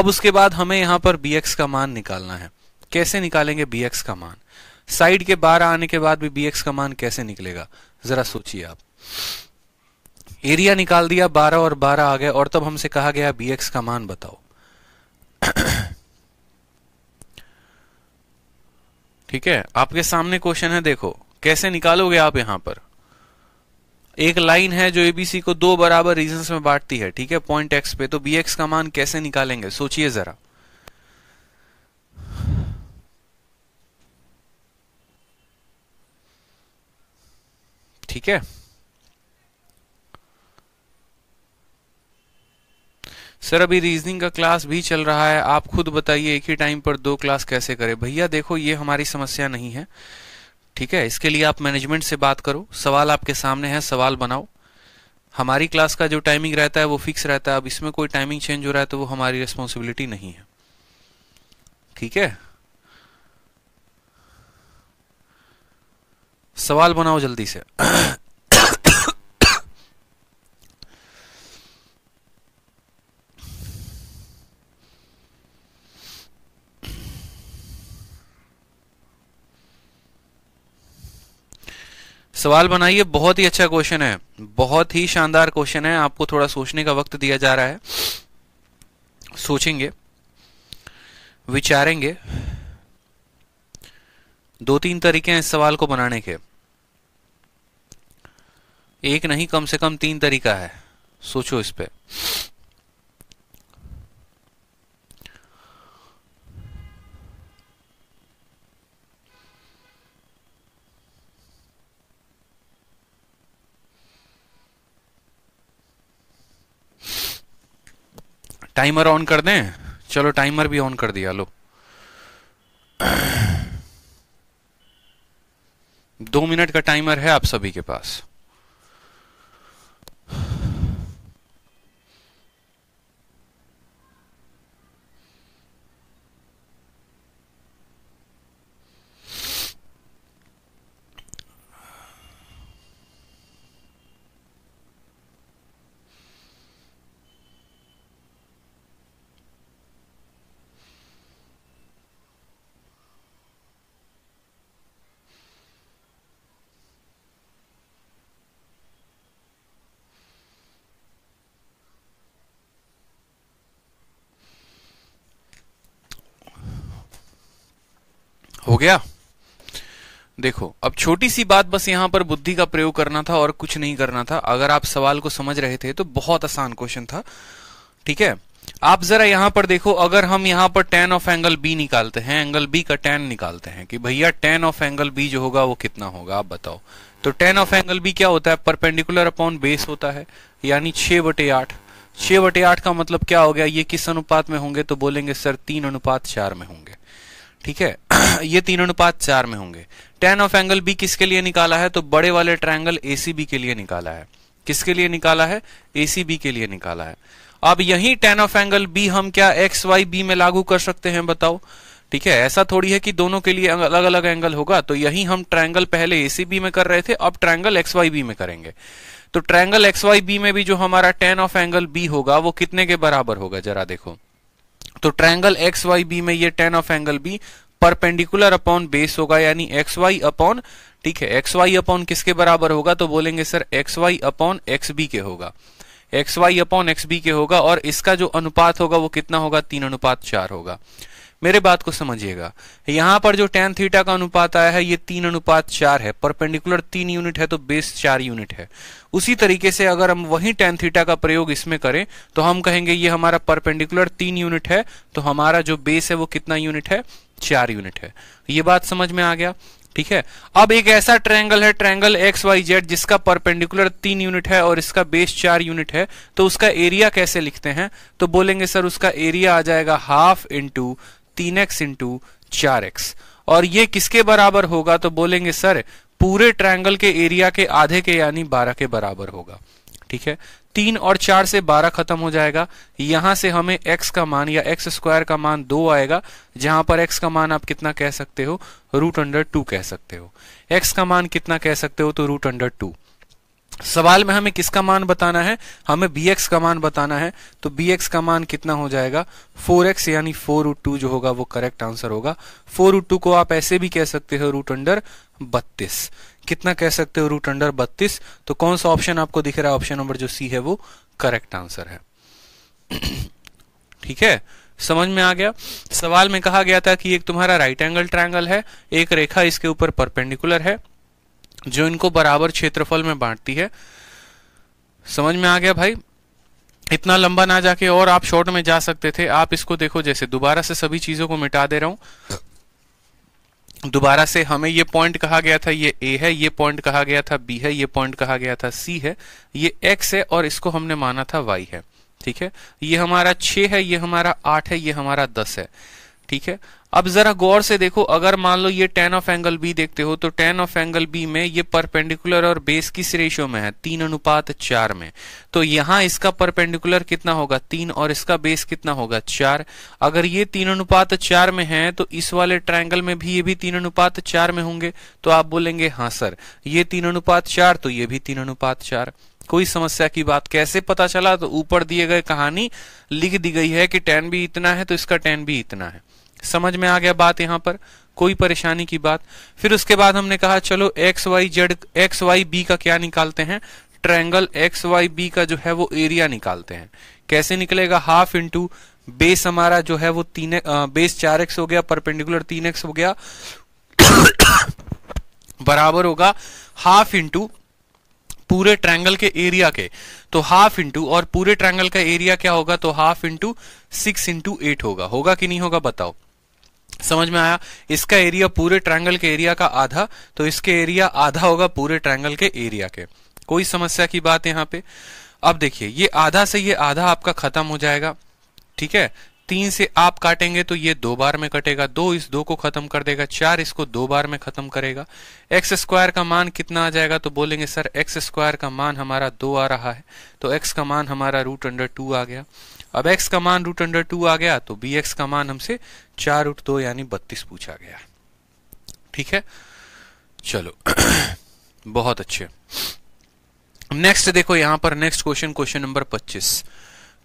अब उसके बाद हमें यहां पर बी का मान निकालना है कैसे निकालेंगे बी का मान साइड के बारह आने के बाद भी बी का मान कैसे निकलेगा जरा सोचिए आप एरिया निकाल दिया 12 और 12 आ गए और तब हमसे कहा गया बी एक्स का मान बताओ ठीक है आपके सामने क्वेश्चन है देखो कैसे निकालोगे आप यहां पर एक लाइन है जो एबीसी को दो बराबर रीजन में बांटती है ठीक है पॉइंट एक्स पे तो बी एक्स का मान कैसे निकालेंगे सोचिए जरा ठीक है सर अभी रीजनिंग का क्लास भी चल रहा है आप खुद बताइए एक ही टाइम पर दो क्लास कैसे करें भैया देखो ये हमारी समस्या नहीं है ठीक है इसके लिए आप मैनेजमेंट से बात करो सवाल आपके सामने है सवाल बनाओ हमारी क्लास का जो टाइमिंग रहता है वो फिक्स रहता है अब इसमें कोई टाइमिंग चेंज हो रहा है तो वो हमारी रिस्पॉन्सिबिलिटी नहीं है ठीक है सवाल बनाओ जल्दी से सवाल बनाइए बहुत ही अच्छा क्वेश्चन है बहुत ही शानदार क्वेश्चन है आपको थोड़ा सोचने का वक्त दिया जा रहा है सोचेंगे विचारेंगे दो तीन तरीके हैं इस सवाल को बनाने के एक नहीं कम से कम तीन तरीका है सोचो इस पर टाइमर ऑन कर दें चलो टाइमर भी ऑन कर दिया लो दो मिनट का टाइमर है आप सभी के पास गया देखो अब छोटी सी बात बस यहां पर बुद्धि का प्रयोग करना था और कुछ नहीं करना था अगर आप सवाल को समझ रहे थे तो बहुत आसान क्वेश्चन था ठीक है आप जरा यहां पर देखो अगर हम यहां पर टेन ऑफ एंगल बी निकालते हैं एंगल बी का टेन निकालते हैं कि भैया टेन ऑफ एंगल बी जो होगा वो कितना होगा आप बताओ तो टेन ऑफ एंगल बी क्या होता है परपेंडिकुलर अपॉन बेस होता है यानी छह बटे आठ छह बटे आठ का मतलब क्या हो गया ये किस अनुपात में होंगे तो बोलेंगे सर तीन अनुपात चार में होंगे ठीक है ये तीन अनुपात चार में होंगे टेन ऑफ एंगल बी किसके लिए निकाला है तो बड़े वाले ट्रायंगल ए के लिए निकाला है किसके लिए निकाला है ए के लिए निकाला है अब यही टेन ऑफ एंगल बी हम क्या एक्स वाई बी में लागू कर सकते हैं बताओ ठीक है ऐसा थोड़ी है कि दोनों के लिए अलग अलग एंगल होगा तो यही हम ट्रायंगल पहले ए में कर रहे थे अब ट्रायंगल एक्स वाई बी में करेंगे तो ट्रायंगल एक्स वाई बी में भी जो हमारा टेन ऑफ एंगल बी होगा वो कितने के बराबर होगा जरा देखो तो ट्रायंगल एक्स वाई बी में ये tan of angle B perpendicular upon base होगा यानी एक्स वाई अपॉन ठीक है एक्स वाई अपॉन किसके बराबर होगा तो बोलेंगे sir X Y upon X B के होगा X Y upon X B के होगा और इसका जो अनुपात होगा वो कितना होगा तीन अनुपात चार होगा मेरे बात को समझिएगा यहां पर जो टेन थीटा का अनुपात आया है ये तीन अनुपात चार है परपेंडिकुलर तीन यूनिट है तो बेस चार यूनिट है उसी तरीके से अगर हम वही टेन थीटा का प्रयोग इसमें करें तो हम कहेंगे ये हमारा परपेंडिकुलर तीन यूनिट है तो हमारा जो बेस है वो कितना यूनिट है चार यूनिट है तो ये बात समझ में आ गया ठीक है अब एक ऐसा ट्रायंगल है ट्रायंगल एक्स वाई जेड जिसका परपेंडिकुलर तीन यूनिट है और इसका बेस चार यूनिट है तो उसका एरिया कैसे लिखते हैं तो बोलेंगे सर उसका एरिया आ जाएगा हाफ इंटू तीन एक्स इंटू चार एक्स और ये किसके बराबर होगा तो बोलेंगे सर पूरे ट्रायंगल के एरिया के आधे के यानी बारह के बराबर होगा ठीक है तीन और चार से बारह खत्म हो जाएगा यहां से हमें एक्स का मान या एक्स स्क्वायर का मान दो आएगा जहां पर एक्स का मान आप कितना कह सकते हो रूट अंडर टू कह सकते हो एक्स का मान कितना कह सकते हो तो रूट अंडर टू सवाल में हमें किसका मान बताना है हमें बी एक्स का मान बताना है तो बी एक्स का मान कितना हो जाएगा फोर एक्स यानी फोर रूट टू जो होगा वो करेक्ट आंसर होगा फोर रूट टू को आप ऐसे भी कह सकते हो रूट अंडर बत्तीस कितना कह सकते हो रूट अंडर बत्तीस तो कौन सा ऑप्शन आपको दिख रहा है ऑप्शन नंबर जो सी है वो करेक्ट आंसर है ठीक है समझ में आ गया सवाल में कहा गया था कि एक तुम्हारा राइट एंगल ट्रायंगल है एक रेखा इसके ऊपर परपेंडिकुलर है जो इनको बराबर क्षेत्रफल में बांटती है समझ में आ गया भाई इतना लंबा ना जाके और आप शॉर्ट में जा सकते थे आप इसको देखो जैसे दोबारा से सभी चीजों को मिटा दे रहा हूं दोबारा से हमें ये पॉइंट कहा गया था ये ए है ये पॉइंट कहा गया था बी है ये पॉइंट कहा गया था सी है ये एक्स है और इसको हमने माना था वाई है ठीक है ये हमारा छ है ये हमारा आठ है ये हमारा दस है ठीक है अब जरा गौर से देखो अगर मान लो ये टेन ऑफ एंगल बी देखते हो तो टेन ऑफ एंगल बी में ये परपेंडिकुलर और बेस किस रेशियो में है तीन अनुपात चार में तो यहाँ इसका परपेंडिकुलर कितना होगा तीन और इसका बेस कितना होगा चार अगर ये तीन अनुपात चार में है तो इस वाले ट्राइंगल में भी ये भी तीन अनुपात चार में होंगे तो आप बोलेंगे हाँ सर ये तीन अनुपात चार तो ये भी तीन अनुपात चार कोई समस्या की बात कैसे पता चला तो ऊपर दिए गए कहानी लिख दी गई है कि टेन भी इतना है तो इसका टेन भी इतना है समझ में आ गया बात यहां पर कोई परेशानी की बात फिर उसके बाद हमने कहा चलो X Y Z X Y B का क्या निकालते हैं ट्रायंगल एक्स वाई बी का जो है वो एरिया निकालते हैं कैसे निकलेगा हाफ इंटू बेस हमारा जो है वो तीन बेस चार एक्स हो गया परपेंडिकुलर तीन एक्स हो गया बराबर होगा हाफ इंटू पूरे ट्रायंगल के एरिया के तो हाफ इंटू और पूरे ट्रायंगल का एरिया क्या होगा तो half into six into eight होगा होगा कि नहीं होगा बताओ समझ में आया इसका एरिया पूरे ट्रायंगल के एरिया का आधा तो इसके एरिया आधा होगा पूरे ट्रायंगल के एरिया के कोई समस्या की बात यहाँ पे अब देखिए ये आधा से ये आधा आपका खत्म हो जाएगा ठीक है तीन से आप काटेंगे तो ये दो बार में कटेगा दो इस दो को खत्म कर देगा चार इसको दो बार में खत्म करेगा एक्स स्क्वायर का मान कितना आ जाएगा तो बोलेंगे सर एक्स स्क्वायर का मान हमारा दो आ रहा है तो एक्स का मान हमारा रूट अंडर टू आ गया अब x का मान रूट अंडर टू आ गया तो बी एक्स का मान हमसे चार रूट दो यानी बत्तीस पूछा गया ठीक है चलो बहुत अच्छे नेक्स्ट देखो यहां पर नेक्स्ट क्वेश्चन क्वेश्चन नंबर पच्चीस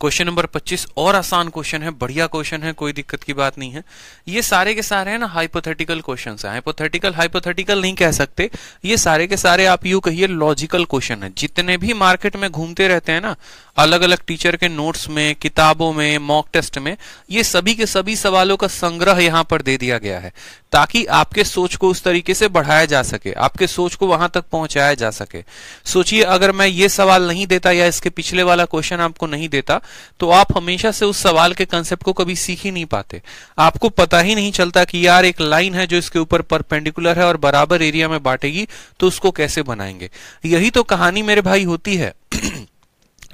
क्वेश्चन नंबर 25 और आसान क्वेश्चन है बढ़िया क्वेश्चन है कोई दिक्कत की बात नहीं है ये सारे के सारे हैं ना हाइपोथेटिकल क्वेश्चन है हाइपोथेटिकल हाइपोथेटिकल नहीं कह सकते ये सारे के सारे आप यू कहिए लॉजिकल क्वेश्चन है जितने भी मार्केट में घूमते रहते हैं ना अलग अलग टीचर के नोट्स में किताबों में मॉक टेस्ट में ये सभी के सभी सवालों का संग्रह यहाँ पर दे दिया गया है ताकि आपके सोच को उस तरीके से बढ़ाया जा सके आपके सोच को वहां तक पहुंचाया जा सके सोचिए अगर मैं ये सवाल नहीं देता या इसके पिछले वाला क्वेश्चन आपको नहीं देता तो आप हमेशा से उस सवाल के कंसेप्ट को कभी सीख ही नहीं पाते आपको पता ही नहीं चलता कि यार एक लाइन है जो इसके ऊपर परपेंडिकुलर है और बराबर एरिया में बांटेगी तो उसको कैसे बनाएंगे यही तो कहानी मेरे भाई होती है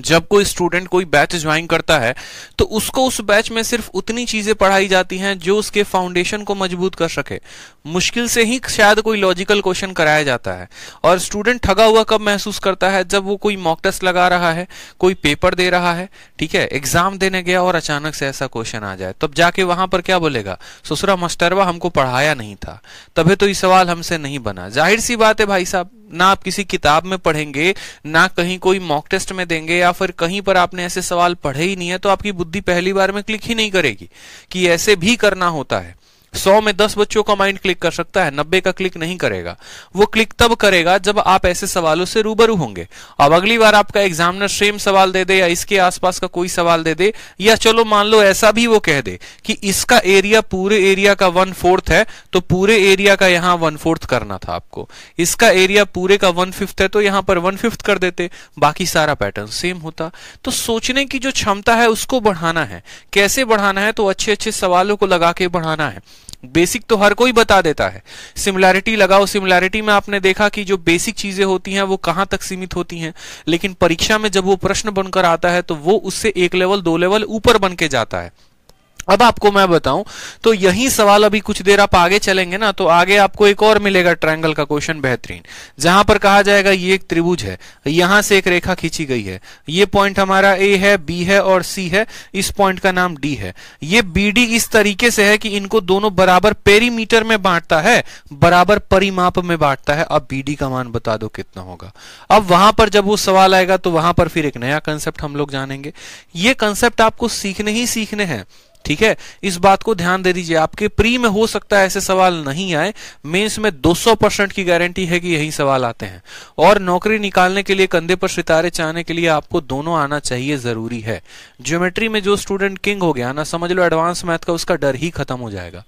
जब कोई स्टूडेंट कोई बैच ज्वाइन करता है तो उसको उस बैच में सिर्फ उतनी चीजें पढ़ाई जाती हैं जो उसके फाउंडेशन को मजबूत कर सके मुश्किल से ही शायद कोई लॉजिकल क्वेश्चन कराया जाता है और स्टूडेंट ठगा हुआ कब महसूस करता है जब वो कोई मॉक टेस्ट लगा रहा है कोई पेपर दे रहा है ठीक है एग्जाम देने गया और अचानक से ऐसा क्वेश्चन आ जाए तब जाके वहां पर क्या बोलेगा ससुरा मस्टरवा हमको पढ़ाया नहीं था तभी तो ये सवाल हमसे नहीं बना जाहिर सी बात है भाई साहब ना आप किसी किताब में पढ़ेंगे ना कहीं कोई मॉक टेस्ट में देंगे या फिर कहीं पर आपने ऐसे सवाल पढ़े ही नहीं है तो आपकी बुद्धि पहली बार में क्लिक ही नहीं करेगी कि ऐसे भी करना होता है सौ में दस बच्चों का माइंड क्लिक कर सकता है नब्बे का क्लिक नहीं करेगा वो क्लिक तब करेगा जब आप ऐसे सवालों से रूबरू होंगे अब अगली बार आपका एग्जामिनर सेम सवाल दे दे या इसके आसपास का कोई सवाल दे दे या चलो मान लो ऐसा भी वो कह दे कि इसका एरिया पूरे एरिया का वन फोर्थ है तो पूरे एरिया का यहाँ वन फोर्थ करना था आपको इसका एरिया पूरे का वन फिफ्थ है तो यहाँ पर वन फिफ्थ कर देते बाकी सारा पैटर्न सेम होता तो सोचने की जो क्षमता है उसको बढ़ाना है कैसे बढ़ाना है तो अच्छे अच्छे सवालों को लगा के बढ़ाना है बेसिक तो हर कोई बता देता है सिमिलैरिटी लगाओ सिमिलैरिटी में आपने देखा कि जो बेसिक चीजें होती हैं वो कहां तक सीमित होती हैं लेकिन परीक्षा में जब वो प्रश्न बनकर आता है तो वो उससे एक लेवल दो लेवल ऊपर बन के जाता है अब आपको मैं बताऊं तो यही सवाल अभी कुछ देर आप आगे चलेंगे ना तो आगे आपको एक और मिलेगा ट्रायंगल का क्वेश्चन बेहतरीन जहां पर कहा जाएगा ये एक त्रिभुज है यहां से एक रेखा खींची गई है ये पॉइंट हमारा ए है बी है और सी है इस पॉइंट का नाम डी है ये बी डी इस तरीके से है कि इनको दोनों बराबर पेरीमीटर में बांटता है बराबर परिमाप में बांटता है अब बी डी का मान बता दो कितना होगा अब वहां पर जब वो सवाल आएगा तो वहां पर फिर एक नया कंसेप्ट हम लोग जानेंगे ये कंसेप्ट आपको सीखने ही सीखने हैं ठीक है इस बात को ध्यान दे दीजिए आपके प्री में हो सकता है ऐसे सवाल नहीं आए मेंस में 200 परसेंट की गारंटी है कि यही सवाल आते हैं और नौकरी निकालने के लिए कंधे पर सितारे चाहने के लिए आपको दोनों आना चाहिए जरूरी है ज्योमेट्री में जो स्टूडेंट किंग हो गया ना समझ लो एडवांस मैथ का उसका डर ही खत्म हो जाएगा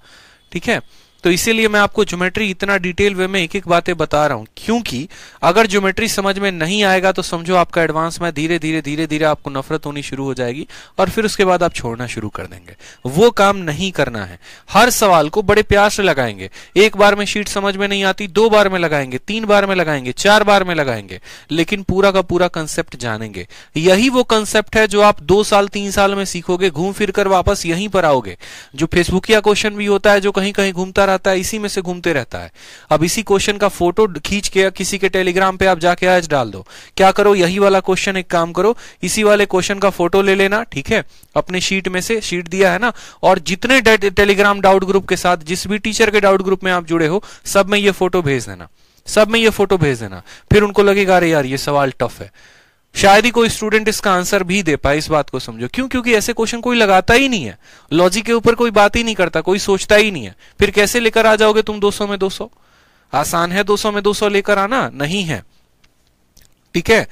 ठीक है तो इसीलिए मैं आपको ज्योमेट्री इतना डिटेल वे में एक एक बातें बता रहा हूं क्योंकि अगर ज्योमेट्री समझ में नहीं आएगा तो समझो आपका एडवांस में धीरे धीरे धीरे धीरे आपको नफरत होनी शुरू हो जाएगी और फिर उसके बाद आप छोड़ना शुरू कर देंगे वो काम नहीं करना है हर सवाल को बड़े प्यार से लगाएंगे एक बार में शीट समझ में नहीं आती दो बार में लगाएंगे तीन बार में लगाएंगे चार बार में लगाएंगे लेकिन पूरा का पूरा कंसेप्ट जानेंगे यही वो कंसेप्ट है जो आप दो साल तीन साल में सीखोगे घूम फिर कर वापस यहीं पर आओगे जो फेसबुकिया क्वेश्चन भी होता है जो कहीं कहीं घूमता रहा आता है इसी में से घूमते रहता है अब इसी क्वेश्चन का फोटो खींच के किसी के टेलीग्राम पे आप जाके आज डाल दो क्या करो यही वाला क्वेश्चन एक काम करो इसी वाले क्वेश्चन का फोटो ले लेना ठीक है अपने शीट में से शीट दिया है ना और जितने टेलीग्राम डाउट ग्रुप के साथ जिस भी टीचर के डाउट ग्रुप में आप जुड़े हो सब में ये फोटो भेज देना सब में ये फोटो भेज देना फिर उनको लगेगा अरे यार ये सवाल टफ है शायद ही कोई स्टूडेंट इसका आंसर भी दे पाए इस बात को समझो क्यों क्योंकि ऐसे क्वेश्चन कोई लगाता ही नहीं है लॉजिक के ऊपर कोई बात ही नहीं करता कोई सोचता ही नहीं है फिर कैसे लेकर आ जाओगे तुम 200 में 200 आसान है 200 में 200 लेकर आना नहीं है ठीक है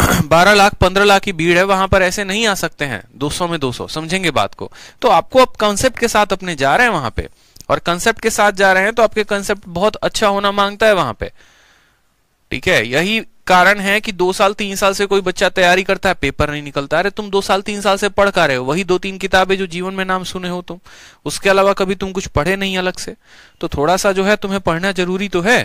बारह लाख पंद्रह लाख की भीड़ है वहां पर ऐसे नहीं आ सकते हैं दो में दो समझेंगे बात को तो आपको अब कॉन्सेप्ट के साथ अपने जा रहे हैं वहां पे और कंसेप्ट के साथ जा रहे हैं तो आपके कंसेप्ट बहुत अच्छा होना मांगता है वहां पे ठीक है यही कारण है कि दो साल तीन साल से कोई बच्चा तैयारी करता है पेपर नहीं निकलता अरे तुम दो साल तीन साल से पढ़ का रहे हो वही दो तीन किताबें जो जीवन में नाम सुने हो तुम उसके अलावा कभी तुम कुछ पढ़े नहीं अलग से तो थोड़ा सा जो है तुम्हें पढ़ना जरूरी तो है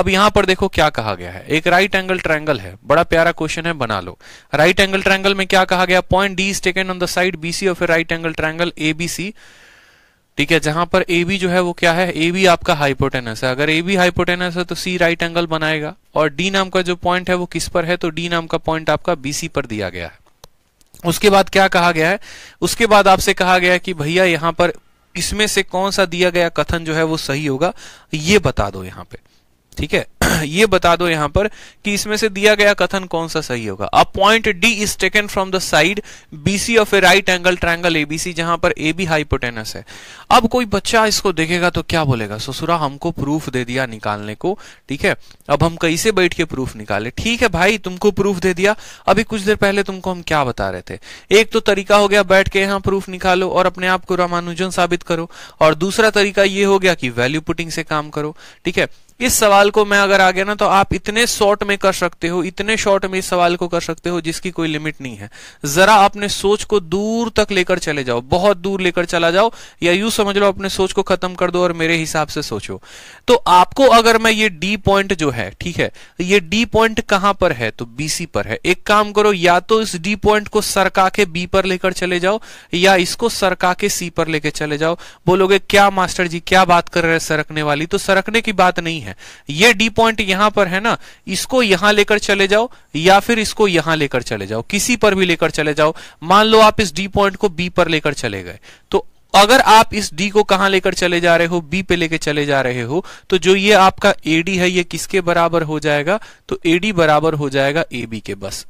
अब यहां पर देखो क्या कहा गया है एक राइट एंगल ट्रैंगल है बड़ा प्यारा क्वेश्चन है बना लो राइट एंगल ट्रैंगल में क्या कहा गया point D is taken on the side BC of a right angle B ABC ठीक है जहां पर ए बी जो है वो क्या है ए बी आपका हाइपोटेनस है अगर ए बी हाइपोटेनस है तो सी राइट एंगल बनाएगा और डी नाम का जो पॉइंट है वो किस पर है तो डी नाम का पॉइंट आपका बीसी पर दिया गया है उसके बाद क्या कहा गया है उसके बाद आपसे कहा गया है कि भैया यहां पर इसमें से कौन सा दिया गया कथन जो है वो सही होगा ये बता दो यहां पे ठीक है ये बता दो यहां पर कि इसमें से दिया गया कथन कौन सा सही होगा uh point D is taken from the side BC of a right angle triangle ABC जहां पर ए बी हाइपोटेनस है अब कोई बच्चा इसको देखेगा तो क्या बोलेगा ससुरा हमको प्रूफ दे दिया निकालने को ठीक है अब हम कैसे बैठ के प्रूफ निकाले ठीक है भाई तुमको प्रूफ दे दिया अभी कुछ देर पहले तुमको हम क्या बता रहे थे एक तो तरीका हो गया बैठ के यहाँ प्रूफ निकालो और अपने आप को रामानुजन साबित करो और दूसरा तरीका ये हो गया कि वैल्यू पुटिंग से काम करो ठीक है इस सवाल को मैं अगर आ गया ना तो आप इतने शॉर्ट में कर सकते हो इतने शॉर्ट में इस सवाल को कर सकते हो जिसकी कोई लिमिट नहीं है जरा अपने सोच को दूर तक लेकर चले जाओ बहुत दूर लेकर चला जाओ या यूं समझ लो अपने सोच को खत्म कर दो और मेरे हिसाब से सोचो तो आपको अगर मैं ये डी पॉइंट जो है ठीक है ये डी पॉइंट कहां पर है तो बीसी पर है एक काम करो या तो इस डी पॉइंट को सरका के बी पर लेकर चले जाओ या इसको सरका के सी पर लेकर चले जाओ बोलोगे क्या मास्टर जी क्या बात कर रहे हैं सरकने वाली तो सरकने की बात नहीं है हैं ये डी पॉइंट यहां पर है ना इसको यहां लेकर चले जाओ या फिर इसको यहां लेकर चले जाओ किसी पर भी लेकर चले जाओ मान लो आप इस डी पॉइंट को बी पर लेकर चले गए तो अगर आप इस डी को कहां लेकर चले जा रहे हो बी पे लेकर चले जा रहे हो तो जो ये आपका एडी है ये किसके बराबर हो जाएगा तो एडी बराबर हो जाएगा ए के बस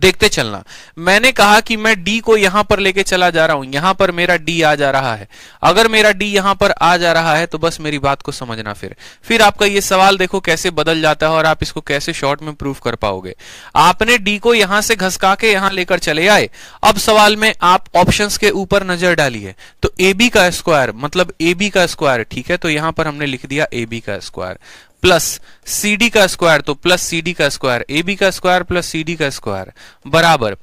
देखते चलना मैंने कहा कि मैं डी को यहां पर लेके चला जा रहा हूं यहां पर मेरा डी आ जा रहा है अगर मेरा डी यहां पर आ जा रहा है तो बस मेरी बात को समझना फिर फिर आपका ये सवाल देखो कैसे बदल जाता है और आप इसको कैसे शॉर्ट में प्रूव कर पाओगे आपने डी को यहां से घसका के यहां लेकर चले आए अब सवाल में आप ऑप्शन के ऊपर नजर डालिए तो ए बी का स्क्वायर मतलब ए बी का स्क्वायर ठीक है तो यहां पर हमने लिख दिया ए बी का स्क्वायर प्लस सी डी का स्क्वायर तो प्लस सी डी का स्क्वायर ए बी का स्क्वायर प्लस सी डी का स्क्वायर बराबर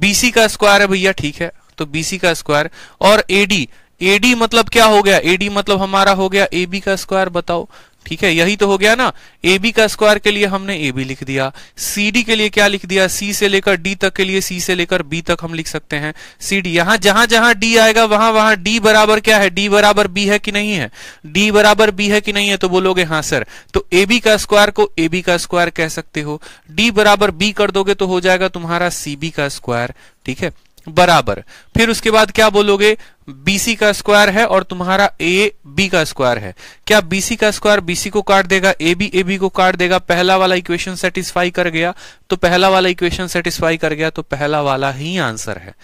बीसी का स्क्वायर है भैया ठीक है तो बीसी का स्क्वायर और एडी एडी मतलब क्या हो गया एडी मतलब हमारा हो गया ए बी का स्क्वायर बताओ ठीक है यही तो हो गया ना ए बी का स्क्वायर के लिए हमने ए बी लिख दिया सी डी के लिए क्या लिख दिया सी से लेकर डी तक के लिए सी से लेकर बी तक हम लिख सकते हैं सी डी यहां जहां जहां डी आएगा वहां वहां डी बराबर क्या है डी बराबर बी है कि नहीं है डी बराबर बी है कि नहीं है तो बोलोगे हाँ सर तो ए बी का स्क्वायर को ए बी का स्क्वायर कह सकते हो डी बराबर बी कर दोगे तो हो जाएगा तुम्हारा सी बी का स्क्वायर ठीक है बराबर फिर उसके बाद क्या बोलोगे बीसी का स्क्वायर है और तुम्हारा ए बी का स्क्वायर है क्या बीसी का स्क्वायर बीसी को काट देगा ए बी ए बी को काट देगा पहला वाला इक्वेशन सेटिस्फाई कर गया तो पहला वाला इक्वेशन सेटिस्फाई कर गया तो पहला वाला ही आंसर है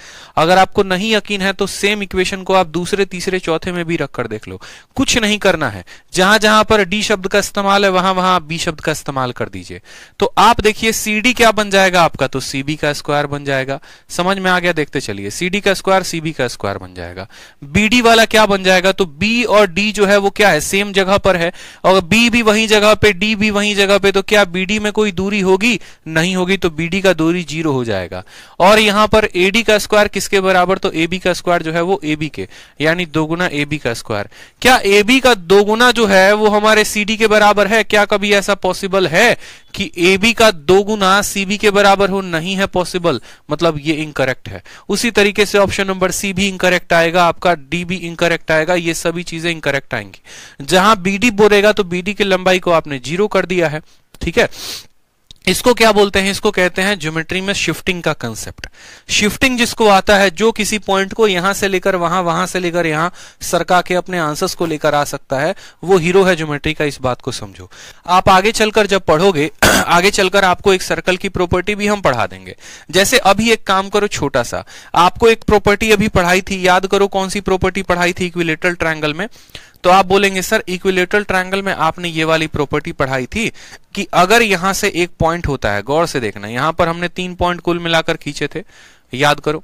अगर आपको नहीं यकीन है तो सेम इक्वेशन को आप दूसरे तीसरे चौथे में भी रखकर देख लो कुछ नहीं करना है जहां जहां पर डी शब्द का इस्तेमाल है वहां वहां आप बी शब्द का इस्तेमाल कर दीजिए तो आप देखिए सी क्या बन जाएगा आपका तो सीबी का स्क्वायर बन जाएगा समझ में आ गया देखते चलिए सीडी का स्क्वायर सीबी का स्क्वायर बन जाएगा बी वाला क्या बन जाएगा तो बी और डी जो है वो क्या है सेम जगह पर है और बी भी वही जगह पे डी भी वही जगह पे तो क्या बी में कोई दूरी होगी नहीं नहीं होगी तो बी का दूरी जीरो हो जाएगा और यहां पर ए का स्क्वायर किसके बराबर तो ए का स्क्वायर जो है वो ए के यानी दोगुना गुना ए का स्क्वायर क्या ए का दोगुना जो है वो हमारे सी के बराबर है क्या कभी ऐसा पॉसिबल है कि ए का दोगुना गुना सी के बराबर हो नहीं है पॉसिबल मतलब ये इनकरेक्ट है उसी तरीके से ऑप्शन नंबर सी भी इनकरेक्ट आएगा आपका डी भी इनकरेक्ट आएगा ये सभी चीजें इनकरेक्ट आएंगी जहां बी डी बोलेगा तो बी डी की लंबाई को आपने जीरो कर दिया है ठीक है इसको क्या बोलते हैं इसको कहते हैं ज्योमेट्री में शिफ्टिंग का कंसेप्ट शिफ्टिंग जिसको आता है जो किसी पॉइंट को यहां से लेकर वहां वहां से लेकर यहां सरका के अपने आंसर्स को लेकर आ सकता है वो हीरो है ज्योमेट्री का इस बात को समझो आप आगे चलकर जब पढ़ोगे आगे चलकर आपको एक सर्कल की प्रॉपर्टी भी हम पढ़ा देंगे जैसे अभी एक काम करो छोटा सा आपको एक प्रॉपर्टी अभी पढ़ाई थी याद करो कौन सी प्रॉपर्टी पढ़ाई थी इक्विलेटरल ट्रायंगल में तो आप बोलेंगे सर इक्विलेटरल ट्रायंगल में आपने ये वाली प्रॉपर्टी पढ़ाई थी कि अगर यहां से एक पॉइंट होता है गौर से देखना यहां पर हमने तीन पॉइंट कुल मिलाकर खींचे थे याद करो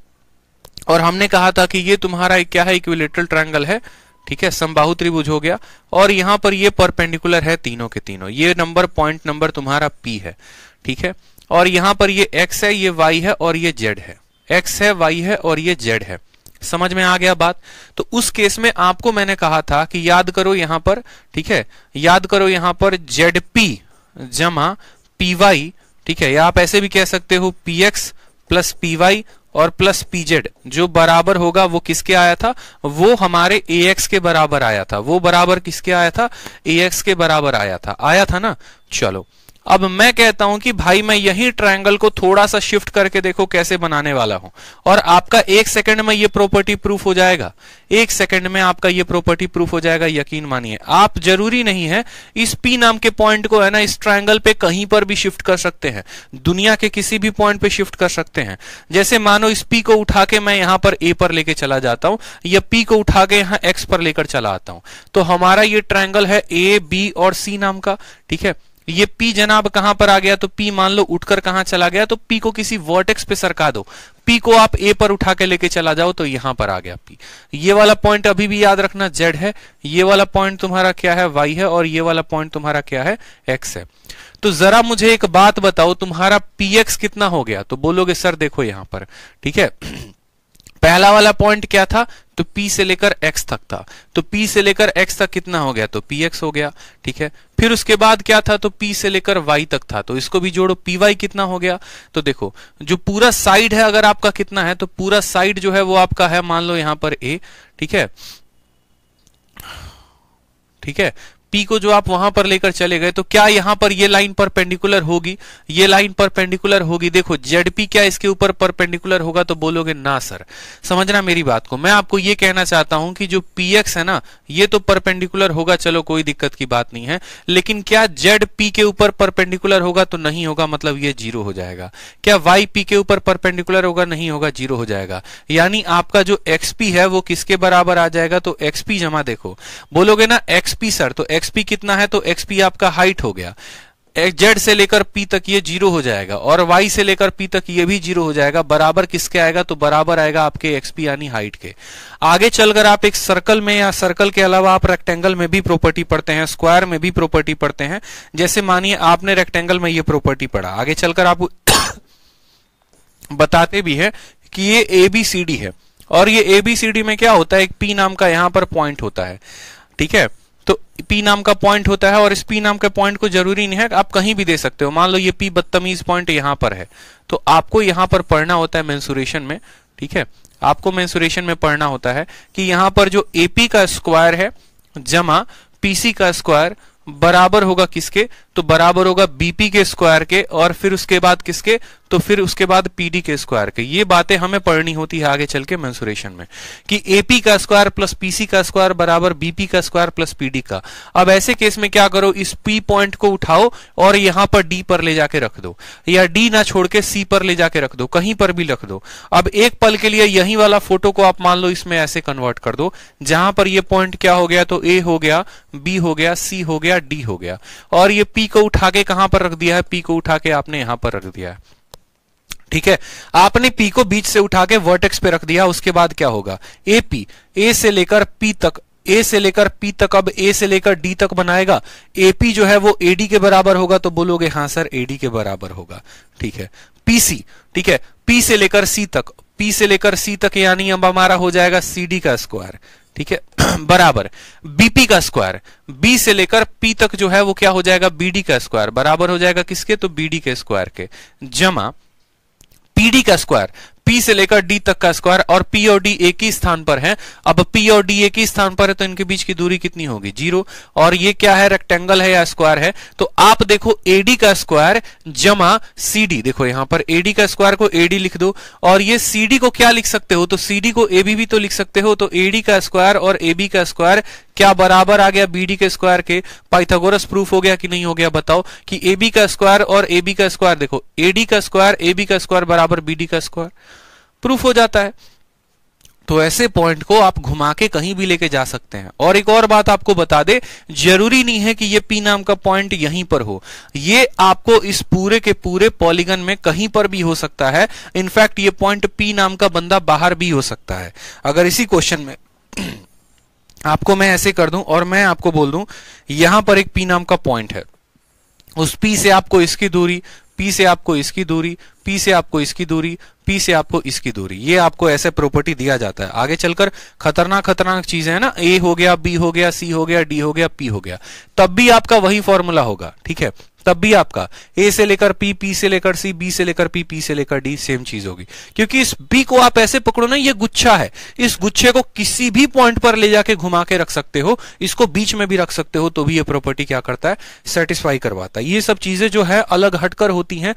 और हमने कहा था कि ये तुम्हारा क्या है इक्विलेटरल ट्रायंगल है ठीक है संबाहु त्रिभुज हो गया और यहां पर ये परपेंडिकुलर है तीनों के तीनों ये नंबर पॉइंट नंबर तुम्हारा पी है ठीक है और यहां पर ये एक्स है ये वाई है और ये जेड है एक्स है वाई है और ये जेड है समझ में आ गया बात तो उस केस में आपको मैंने कहा था कि याद करो यहां पर ठीक है याद करो यहां पर जेड पी जमा पीवाई ठीक है या आप ऐसे भी कह सकते हो पी एक्स प्लस पीवाई और प्लस पीजेड जो बराबर होगा वो किसके आया था वो हमारे ए एक्स के बराबर आया था वो बराबर किसके आया था ए एक्स के बराबर आया था आया था ना चलो अब मैं कहता हूं कि भाई मैं यही ट्रायंगल को थोड़ा सा शिफ्ट करके देखो कैसे बनाने वाला हूं और आपका एक सेकंड में ये प्रॉपर्टी प्रूफ हो जाएगा एक सेकंड में आपका ये प्रॉपर्टी प्रूफ हो जाएगा यकीन मानिए आप जरूरी नहीं है इस पी नाम के पॉइंट को है ना इस ट्रायंगल पे कहीं पर भी शिफ्ट कर सकते हैं दुनिया के किसी भी पॉइंट पे शिफ्ट कर सकते हैं जैसे मानो इस पी को उठा के मैं यहां पर ए पर लेके चला जाता हूं या पी को उठा के यहां एक्स पर लेकर चला आता हूं तो हमारा ये ट्राइंगल है ए बी और सी नाम का ठीक है ये पी जनाब कहां पर आ गया तो पी मान लो उठकर कहां चला गया तो पी को किसी वर्टेक्स पे सरका दो पी को आप ए पर उठा के लेके चला जाओ तो यहां पर आ गया पी ये वाला पॉइंट अभी भी याद रखना जेड है ये वाला पॉइंट तुम्हारा क्या है वाई है और ये वाला पॉइंट तुम्हारा क्या है एक्स है तो जरा मुझे एक बात बताओ तुम्हारा पी एक्स कितना हो गया तो बोलोगे सर देखो यहां पर ठीक है पहला वाला पॉइंट क्या था तो P से लेकर X तक था तो P से लेकर X तक कितना हो गया तो PX हो गया ठीक है फिर उसके बाद क्या था तो P से लेकर Y तक था तो इसको भी जोड़ो PY कितना हो गया तो देखो जो पूरा साइड है अगर आपका कितना है तो पूरा साइड जो है वो आपका है मान लो यहां पर A ठीक है ठीक है पी को जो आप वहां पर लेकर चले गए तो क्या यहां पर ये लाइन परपेंडिकुलर होगी ये लाइन परपेंडिकुलर होगी देखो पी क्या इसके ऊपर परपेंडिकुलर होगा तो बोलोगे ना सर समझना मेरी बात को मैं आपको ये कहना चाहता हूं कि जो पीएक्स है ना ये तो परपेंडिकुलर होगा चलो कोई दिक्कत की बात नहीं है लेकिन क्या जेड पी के ऊपर परपेंडिकुलर होगा तो नहीं होगा मतलब ये जीरो हो जाएगा क्या वाई पी के ऊपर परपेंडिकुलर होगा नहीं होगा जीरो हो जाएगा यानी आपका जो एक्सपी है वो किसके बराबर आ जाएगा तो एक्सपी जमा देखो बोलोगे ना एक्सपी सर तो एक्सपी कितना है तो एक्सपी आपका हाइट हो गया जेड से लेकर पी तक ये जीरो हो जाएगा और वाई से लेकर पी तक ये भी जीरो हो जाएगा बराबर किसके आएगा तो बराबर आएगा आपके एक्सपी यानी हाइट के आगे चलकर आप एक सर्कल में या सर्कल के अलावा आप रेक्टेंगल में भी प्रॉपर्टी पढ़ते हैं स्क्वायर में भी प्रॉपर्टी पढ़ते हैं जैसे मानिए आपने रेक्टेंगल में ये प्रॉपर्टी पढ़ा आगे चलकर आप बताते भी है कि ये एबीसीडी है और ये एबीसीडी में क्या होता है एक पी नाम का यहां पर पॉइंट होता है ठीक है तो पी नाम का पॉइंट होता है और इस पी नाम के पॉइंट को जरूरी नहीं है आप कहीं भी दे सकते हो मान लो ये पी बदतमीज पॉइंट यहां पर है तो आपको यहां पर पढ़ना होता है मैंसुरेशन में ठीक है आपको मैंसुरेशन में पढ़ना होता है कि यहां पर जो एपी का स्क्वायर है जमा पीसी का स्क्वायर बराबर होगा किसके तो बराबर होगा बीपी के स्क्वायर के और फिर उसके बाद किसके तो फिर उसके बाद पीडी के स्क्वायर के ये बातें हमें पढ़नी होती है आगे चल के मेंसुरेशन में कि एपी का स्क्वायर प्लस पीसी का स्क्वायर बराबर बीपी का स्क्वायर प्लस पीडी का अब ऐसे केस में क्या करो इस पी पॉइंट को उठाओ और यहां पर डी पर ले जाके रख दो या डी ना छोड़ के सी पर ले जाके रख दो कहीं पर भी रख दो अब एक पल के लिए यही वाला फोटो को आप मान लो इसमें ऐसे कन्वर्ट कर दो जहां पर यह पॉइंट क्या हो गया तो ए हो गया बी हो गया सी हो गया डी हो गया और ये पी को उठा के कहां पर रख दिया है पी को उठा के आपने यहां पर रख दिया है ठीक है आपने पी को बीच से उठा के वर्टेक्स पे रख दिया उसके बाद क्या होगा ए पी ए से लेकर पी तक ए से लेकर पी तक अब ए से लेकर डी तक बनाएगा एपी जो है वो एडी के बराबर होगा तो बोलोगे हां सर एडी के बराबर होगा ठीक है पीसी ठीक है पी से लेकर सी तक पी से लेकर सी तक यानी अब हमारा हो जाएगा सी डी का स्क्वायर ठीक है बराबर बीपी का स्क्वायर बी से लेकर पी तक जो है वो क्या हो जाएगा बीडी का स्क्वायर बराबर हो जाएगा किसके तो बीडी के स्क्वायर के जमा पीडी का स्क्वायर पी से लेकर डी तक का स्क्वायर और पी और डी एक ही स्थान पर है अब पी और डी एक ही स्थान पर है तो इनके बीच की दूरी कितनी होगी जीरो और ये क्या है रेक्टेंगल है या स्क्वायर है तो आप देखो एडी का स्क्वायर जमा सीडी देखो यहां पर एडी का स्क्वायर को एडी लिख दो और ये सीडी को क्या लिख सकते हो तो सीडी को एबी भी तो लिख सकते हो तो एडी का स्क्वायर और एबी का स्क्वायर क्या बराबर आ गया बीडी के स्क्वायर के पाइथागोरस प्रूफ हो गया कि नहीं हो गया बताओ कि एबी का स्क्वायर और एबी का स्क्वायर देखो एडी का स्क्वायर एबी का स्क्वायर बराबर बीडी का स्क्वायर प्रूफ हो जाता है तो ऐसे पॉइंट को आप घुमा के कहीं भी लेके जा सकते हैं और एक और बात आपको बता दे जरूरी नहीं है कि ये पी नाम का पॉइंट यहीं पर हो ये आपको इस पूरे के पूरे पॉलीगन में कहीं पर भी हो सकता है इनफैक्ट ये पॉइंट पी नाम का बंदा बाहर भी हो सकता है अगर इसी क्वेश्चन में आपको मैं ऐसे कर दूं और मैं आपको बोल दूं यहां पर एक पी नाम का पॉइंट है उस पी से आपको इसकी दूरी पी से आपको इसकी दूरी पी से आपको इसकी दूरी पी से आपको इसकी दूरी ये आपको ऐसे प्रॉपर्टी दिया जाता है आगे चलकर खतरनाक खतरनाक चीजें है ना ए हो गया बी हो गया सी हो गया डी हो गया पी हो गया तब भी आपका वही फॉर्मूला होगा ठीक है तब भी आपका ए से लेकर पी पी से लेकर सी बी से लेकर पी पी से लेकर डी सेम चीज होगी क्योंकि इस बी को आप ऐसे पकड़ो ना ये गुच्छा है इस गुच्छे को किसी भी पॉइंट पर ले जाके घुमा के रख सकते हो इसको बीच में भी रख सकते हो तो भी ये प्रॉपर्टी क्या करता है सेटिस्फाई करवाता है ये सब चीजें जो है अलग हटकर होती है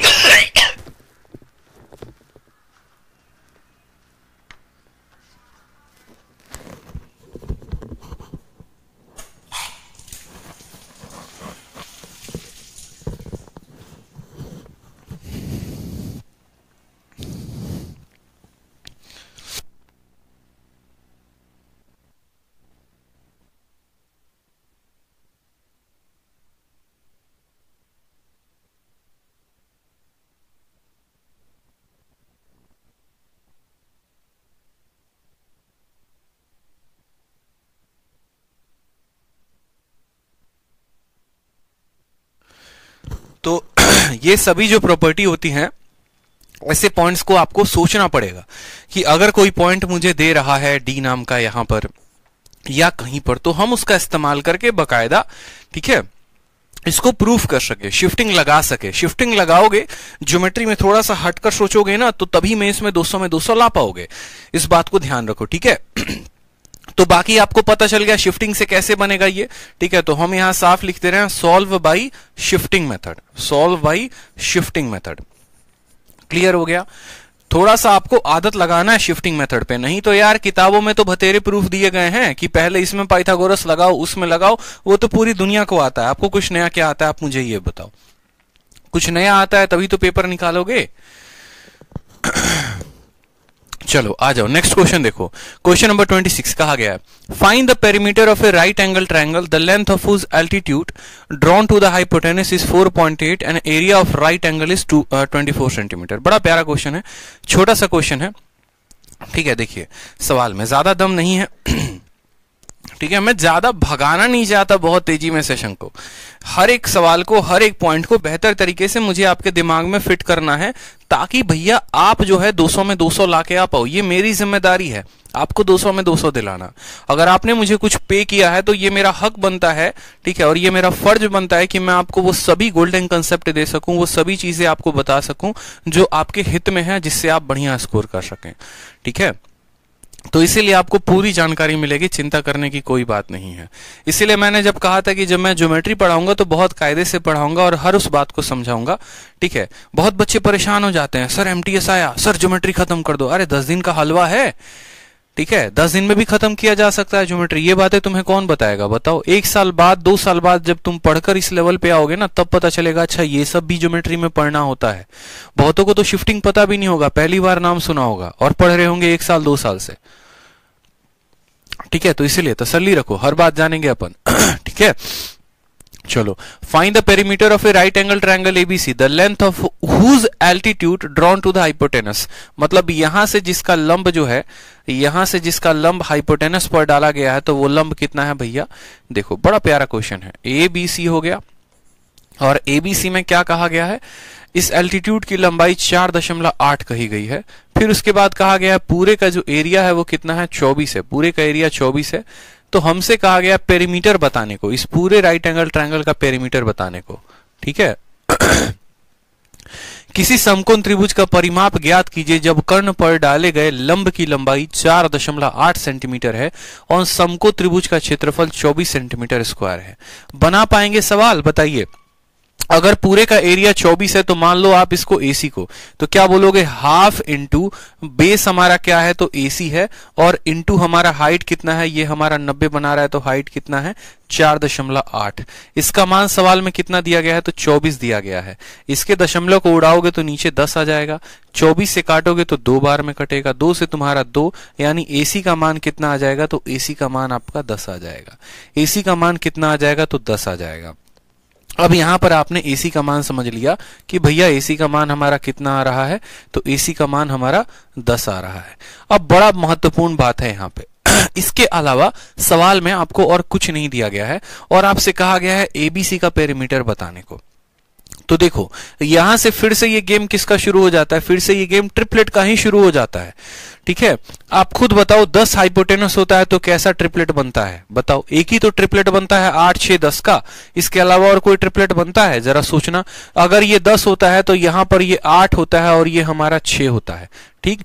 Hey! तो ये सभी जो प्रॉपर्टी होती हैं ऐसे पॉइंट्स को आपको सोचना पड़ेगा कि अगर कोई पॉइंट मुझे दे रहा है डी नाम का यहां पर या कहीं पर तो हम उसका इस्तेमाल करके बकायदा ठीक है इसको प्रूफ कर सके शिफ्टिंग लगा सके शिफ्टिंग लगाओगे ज्योमेट्री में थोड़ा सा हटकर सोचोगे ना तो तभी मैं इसमें 200 में 200 ला पाओगे इस बात को ध्यान रखो ठीक है तो बाकी आपको पता चल गया शिफ्टिंग से कैसे बनेगा ये ठीक है तो हम यहां साफ लिख दे रहे हैं solve by shifting method solve by shifting method clear हो गया थोड़ा सा आपको आदत लगाना है शिफ्टिंग मेथड पे नहीं तो यार किताबों में तो बतेरे प्रूफ दिए गए हैं कि पहले इसमें पाइथागोरस लगाओ उसमें लगाओ वो तो पूरी दुनिया को आता है आपको कुछ नया क्या आता है आप मुझे ये बताओ कुछ नया आता है तभी तो पेपर निकालोगे चलो आ जाओ नेक्स्ट क्वेश्चन देखो क्वेश्चन नंबर 26 कहा गया है find the perimeter of a right angle triangle the length of whose altitude drawn to the hypotenuse is 4.8 and area of right angle is 24 centimetre बड़ा प्यारा क्वेश्चन है छोटा सा क्वेश्चन है ठीक है देखिए सवाल में ज्यादा दम नहीं है ठीक है मैं ज्यादा भगाना नहीं चाहता बहुत तेजी में सेशन को हर एक सवाल को हर एक पॉइंट को बेहतर तरीके से मुझे आपके दिमाग में फिट करना है ताकि भैया आप जो है 200 में 200 लाके आ पाओ ये मेरी जिम्मेदारी है आपको 200 में 200 दिलाना अगर आपने मुझे कुछ पे किया है तो ये मेरा हक बनता है ठीक है और ये मेरा फर्ज बनता है कि मैं आपको वो सभी गोल्डन कंसेप्ट दे सकूं वो सभी चीजें आपको बता सकूं जो आपके हित में है जिससे आप बढ़िया स्कोर कर सकें ठीक है तो इसीलिए आपको पूरी जानकारी मिलेगी चिंता करने की कोई बात नहीं है इसीलिए मैंने जब कहा था कि जब मैं ज्योमेट्री पढ़ाऊंगा तो बहुत कायदे से पढ़ाऊंगा और हर उस बात को समझाऊंगा ठीक है बहुत बच्चे परेशान हो जाते हैं सर एम आया सर ज्योमेट्री खत्म कर दो अरे दस दिन का हलवा है ठीक है दस दिन में भी खत्म किया जा सकता है ज्योमेट्री ये बातें तुम्हें कौन बताएगा बताओ एक साल बाद दो साल बाद जब तुम पढ़कर इस लेवल पे आओगे ना तब पता चलेगा अच्छा ये सब भी ज्योमेट्री में पढ़ना होता है बहुतों को तो शिफ्टिंग पता भी नहीं होगा पहली बार नाम सुना होगा और पढ़ रहे होंगे एक साल दो साल से ठीक है तो इसीलिए तसली रखो हर बात जानेंगे अपन ठीक है चलो find the perimeter of a right angle triangle ABC the length of whose altitude drawn to the hypotenuse मतलब यहां से जिसका लंब जो है यहां से जिसका लंब हाइपोटेनस पर डाला गया है तो वो लंब कितना है भैया देखो बड़ा प्यारा क्वेश्चन है ए बी सी हो गया और एबीसी में क्या कहा गया है इस एल्टीट्यूड की लंबाई 4.8 कही गई है फिर उसके बाद कहा गया है पूरे का जो एरिया है वो कितना है 24 है पूरे का एरिया 24 है तो हमसे कहा गया पेरीमीटर बताने को इस पूरे राइट एंगल ट्रायंगल का पेरीमीटर बताने को ठीक है किसी समकोण त्रिभुज का परिमाप ज्ञात कीजिए जब कर्ण पर डाले गए लंब की लंबाई 4.8 सेंटीमीटर है और समको त्रिभुज का क्षेत्रफल 24 सेंटीमीटर स्क्वायर है बना पाएंगे सवाल बताइए अगर पूरे का एरिया 24 है तो मान लो आप इसको एसी को तो क्या बोलोगे हाफ इंटू बेस हमारा क्या है तो एसी है और इंटू हमारा हाइट कितना है ये हमारा 90 बना रहा है तो हाइट कितना है चार दशमलव आठ इसका मान सवाल में कितना दिया गया है तो 24 दिया गया है इसके दशमलव को उड़ाओगे तो नीचे 10 आ जाएगा 24 से काटोगे तो दो बार में कटेगा दो से तुम्हारा दो यानी एसी का मान कितना आ जाएगा तो एसी का मान आपका दस आ जाएगा एसी का मान कितना आ जाएगा तो दस आ जाएगा अब यहां पर आपने ए सी का मान समझ लिया कि भैया ए सी का मान हमारा कितना आ रहा है तो एसी का मान हमारा दस आ रहा है अब बड़ा महत्वपूर्ण बात है यहाँ पे इसके अलावा सवाल में आपको और कुछ नहीं दिया गया है और आपसे कहा गया है एबीसी का पेरीमीटर बताने को तो देखो यहां से फिर से ये गेम किसका शुरू हो जाता है फिर से ये गेम ट्रिपलेट का ही शुरू हो जाता है ठीक है आप खुद बताओ दस हाइपोटेनस होता है तो कैसा ट्रिपलेट बनता है बताओ एक ही तो ट्रिपलेट बनता है आठ छह दस का इसके अलावा और कोई ट्रिपलेट बनता है जरा सोचना अगर ये दस होता है तो यहां पर ये आठ होता है और ये हमारा छ होता है ठीक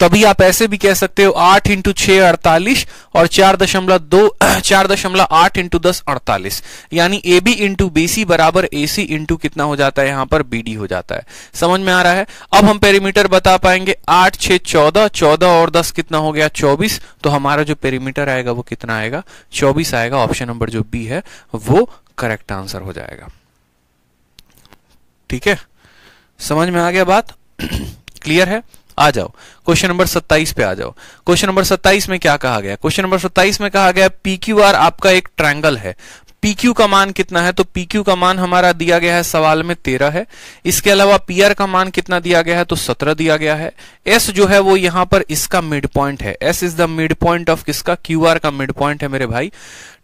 तभी आप ऐसे भी कह सकते हो आठ इंटू छ अड़तालीस और चार दशमलव दो चार दशमलव आठ इंटू दस अड़तालीस यानी A B into B C बराबर ए सी इंटू कितना हो जाता है यहां पर बी डी हो जाता है समझ में आ रहा है अब हम पेरीमीटर बता पाएंगे आठ छह चौदह चौदह और दस कितना हो गया चौबीस तो हमारा जो पेरीमीटर आएगा वो कितना आएगा चौबीस आएगा ऑप्शन नंबर जो बी है वो करेक्ट आंसर हो जाएगा ठीक है समझ में आ गया बात क्लियर है आ जाओ क्वेश्चन नंबर 27 पे आ जाओ क्वेश्चन नंबर 27 में क्या कहा गया क्वेश्चन नंबर 27 में कहा गया पी क्यू आर आपका एक ट्रायंगल है PQ का मान कितना है तो PQ का मान हमारा दिया गया है सवाल में तेरह है इसके अलावा PR का मान कितना दिया गया है तो सत्रह दिया गया है S जो है वो यहां पर इसका मिड पॉइंट है S is the mid point of किसका QR का मिड पॉइंट है मेरे भाई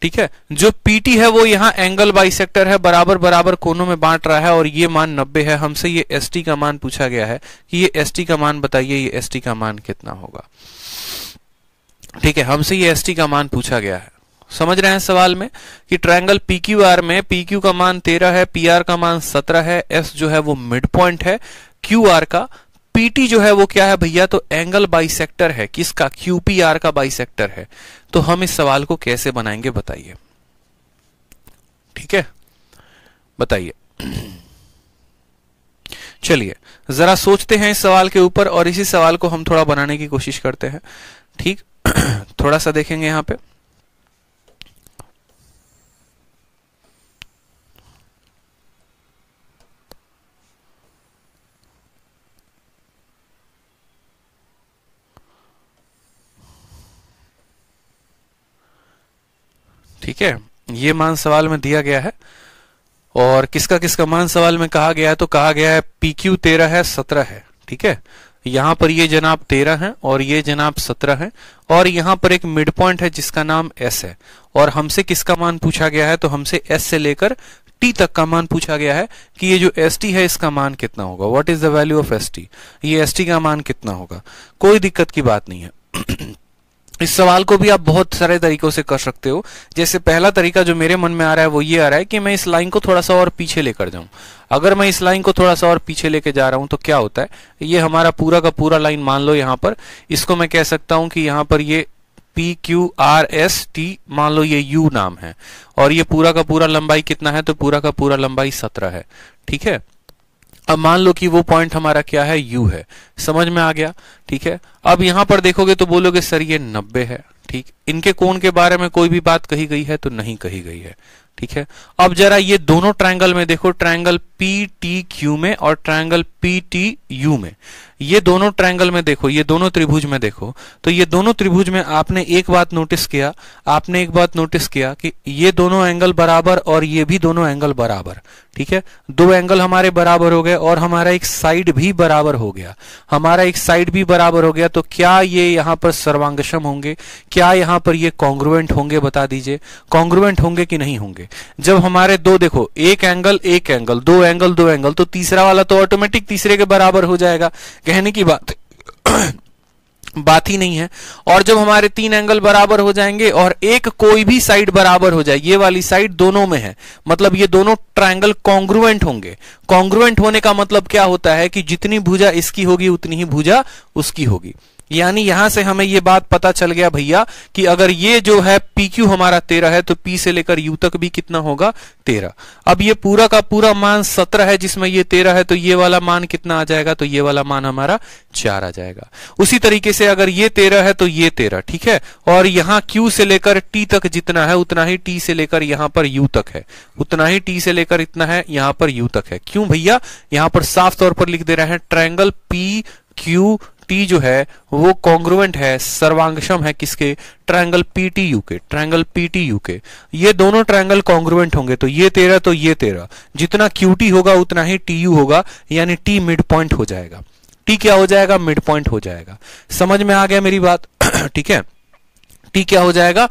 ठीक है जो PT है वो यहाँ एंगल बाइसेक्टर है बराबर बराबर कोनों में बांट रहा है और ये मान नब्बे है हमसे ये एस का मान पूछा गया है कि ये एस का मान बताइए ये एस का मान कितना होगा ठीक है हमसे ये एस का मान पूछा गया है समझ रहे हैं सवाल में कि ट्रायंगल पी क्यू आर में पी क्यू का मान तेरह है पी आर का मान सत्रह है S जो है वो मिड पॉइंट है क्यू आर का पीटी जो है वो क्या है भैया तो एंगल बाइसेक्टर है किसका QPR का बाइसेक्टर है तो हम इस सवाल को कैसे बनाएंगे बताइए ठीक है बताइए चलिए जरा सोचते हैं इस सवाल के ऊपर और इसी सवाल को हम थोड़ा बनाने की कोशिश करते हैं ठीक थोड़ा सा देखेंगे यहां पर ठीक है ये मान सवाल में दिया गया है और किसका किसका मान सवाल में कहा गया है तो कहा गया है पी क्यू तेरह है सत्रह है ठीक है यहां पर ये जनाब तेरह है और ये जनाब सत्रह है और यहां पर एक मिड पॉइंट है जिसका नाम एस है और हमसे किसका मान पूछा गया है तो हमसे एस से लेकर टी तक का मान पूछा गया है कि ये जो एस टी है इसका मान कितना होगा what is the value of S T ये एस टी का मान कितना होगा कोई दिक्कत की बात नहीं है इस सवाल को भी आप बहुत सारे तरीकों से कर सकते हो जैसे पहला तरीका जो मेरे मन में आ रहा है वो ये आ रहा है कि मैं इस लाइन को थोड़ा सा और पीछे लेकर जाऊं अगर मैं इस लाइन को थोड़ा सा और पीछे लेके जा रहा हूं तो क्या होता है ये हमारा पूरा का पूरा लाइन मान लो यहां पर इसको मैं कह सकता हूं कि यहाँ पर ये P Q R S T मान लो ये यू नाम है और ये पूरा का पूरा लंबाई कितना है तो पूरा का पूरा लंबाई सत्रह है ठीक है अब मान लो कि वो पॉइंट हमारा क्या है u है समझ में आ गया ठीक है अब यहां पर देखोगे तो बोलोगे सर ये नब्बे है ठीक इनके कोण के बारे में कोई भी बात कही गई है तो नहीं कही गई है ठीक है अब जरा ये दोनों ट्रायंगल में देखो ट्रायंगल पी टी क्यू में और ट्रायंगल पी टी यू में ये दोनों ट्रायंगल में देखो ये दोनों त्रिभुज में देखो तो ये दोनों त्रिभुज में आपने एक बात नोटिस किया आपने एक बात नोटिस किया कि ये दोनों एंगल बराबर और ये भी दोनों एंगल बराबर ठीक है दो एंगल हमारे बराबर हो गए और हमारा एक साइड भी बराबर हो गया हमारा एक साइड भी बराबर हो गया तो क्या ये यहाँ पर सर्वांगशम होंगे क्या यहाँ पर ये कॉन्ग्रुवेंट होंगे बता दीजिए कॉन्ग्रुवेंट होंगे कि नहीं होंगे जब हमारे दो देखो एक एंगल एक एंगल दो एंगल दो एंगल तो तीसरा वाला तो ऑटोमेटिक तीसरे के बराबर हो जाएगा कहने की बात बात ही नहीं है और जब हमारे तीन एंगल बराबर हो जाएंगे और एक कोई भी साइड बराबर हो जाए ये वाली साइड दोनों में है मतलब ये दोनों ट्रायंगल कॉन्ग्रुएंट होंगे कॉन्ग्रुएंट होने का मतलब क्या होता है कि जितनी भुजा इसकी होगी उतनी ही भुजा उसकी होगी यानी यहां से हमें ये बात पता चल गया भैया कि अगर ये जो है पी क्यू हमारा तेरह है तो पी से लेकर यू तक भी कितना होगा तेरह अब ये पूरा का पूरा मान सत्रह है जिसमें ये तेरह है तो ये वाला मान कितना आ जाएगा तो ये वाला मान हमारा चार आ जाएगा उसी तरीके से अगर ये तेरह है तो ये तेरह ठीक है और यहां क्यू से लेकर टी तक जितना है उतना ही टी से लेकर यहां पर यू तक है उतना ही टी से लेकर इतना है यहां पर यू तक है क्यों भैया यहां पर साफ तौर पर लिख दे रहे हैं ट्रैंगल पी क्यू टी जो है वो कॉन्ग्रुवेंट है सर्वांगशम है किसके ट्रायंगल पीटीयू के ट्रायंगल पीटीयू के ये दोनों ट्रायंगल कॉन्ग्रुवेंट होंगे तो ये तेरह तो ये तेरह जितना क्यूटी होगा उतना ही टीयू होगा यानी टी मिड पॉइंट हो जाएगा टी क्या हो जाएगा मिड पॉइंट हो जाएगा समझ में आ गया मेरी बात ठीक है टी क्या हो जाएगा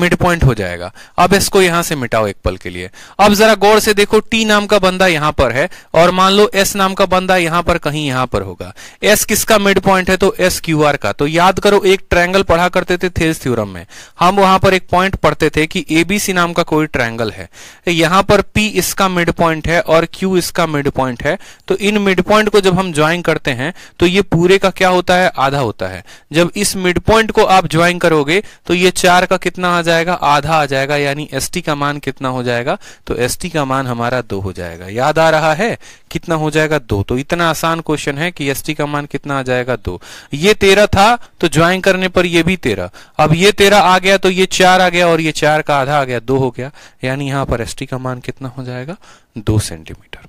मिड पॉइंट हो जाएगा अब इसको यहां से मिटाओ एक पल के लिए अब जरा गौर से देखो टी नाम का बंदा यहां पर है और मान लो एस नाम का बंदा यहां पर कहीं यहां पर होगा एस किसका मिड पॉइंट है तो एस क्यू आर का तो याद करो एक ट्रायंगल पढ़ा करते थे थेज थ्योरम में हम वहां पर एक पॉइंट पढ़ते थे कि एबीसी नाम का कोई ट्रायंगल है यहां पर पी इसका मिड पॉइंट है और क्यू इसका मिड पॉइंट है तो इन मिड पॉइंट को जब हम ज्वाइन करते हैं तो ये पूरे का क्या होता है आधा होता है जब इस मिड पॉइंट को आप ज्वाइन करोगे तो ये चार का कितना आ जाएगा आधा आ जाएगा यानी एस का मान कितना हो जाएगा तो एस का मान हमारा दो हो जाएगा याद आ रहा है कितना हो जाएगा दो तो इतना आसान क्वेश्चन है कि एस का मान कितना आ जाएगा दो ये तेरह था तो ज्वाइन करने पर यह भी तेरह अब ये तेरह आ गया तो ये चार आ गया और ये चार का आधा आ गया दो हो गया यानी यहां पर एस का मान कितना हो जाएगा दो सेंटीमीटर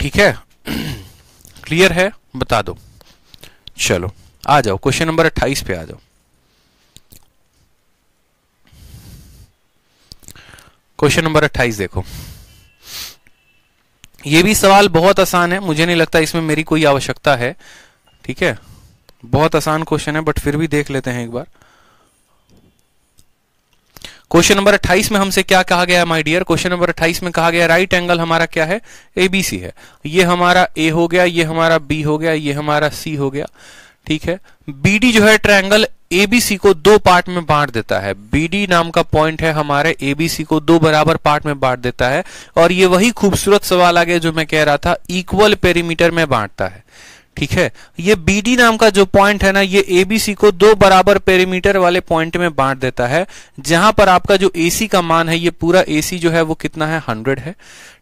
ठीक है क्लियर है बता दो चलो आ जाओ क्वेश्चन नंबर 28 पे आ जाओ क्वेश्चन नंबर 28 देखो ये भी सवाल बहुत आसान है मुझे नहीं लगता इसमें मेरी कोई आवश्यकता है ठीक है बहुत आसान क्वेश्चन है बट फिर भी देख लेते हैं एक बार क्वेश्चन नंबर 28 में हमसे क्या कहा गया माय डियर क्वेश्चन नंबर 28 में कहा गया राइट एंगल हमारा क्या है एबीसी है ये हमारा ए हो गया ये हमारा बी हो गया ये हमारा सी हो गया ठीक है बीडी जो है ट्रायंगल एबीसी को दो पार्ट में बांट देता है बीडी नाम का पॉइंट है हमारे एबीसी को दो बराबर पार्ट में बांट देता है और ये वही खूबसूरत सवाल आ गया जो मैं कह रहा था इक्वल पेरीमीटर में बांटता है ठीक है ये बीडी नाम का जो पॉइंट है ना ये एबीसी को दो बराबर पेरीमीटर वाले पॉइंट में बांट देता है जहां पर आपका जो एसी का मान है ये पूरा एसी जो है वो कितना है हंड्रेड है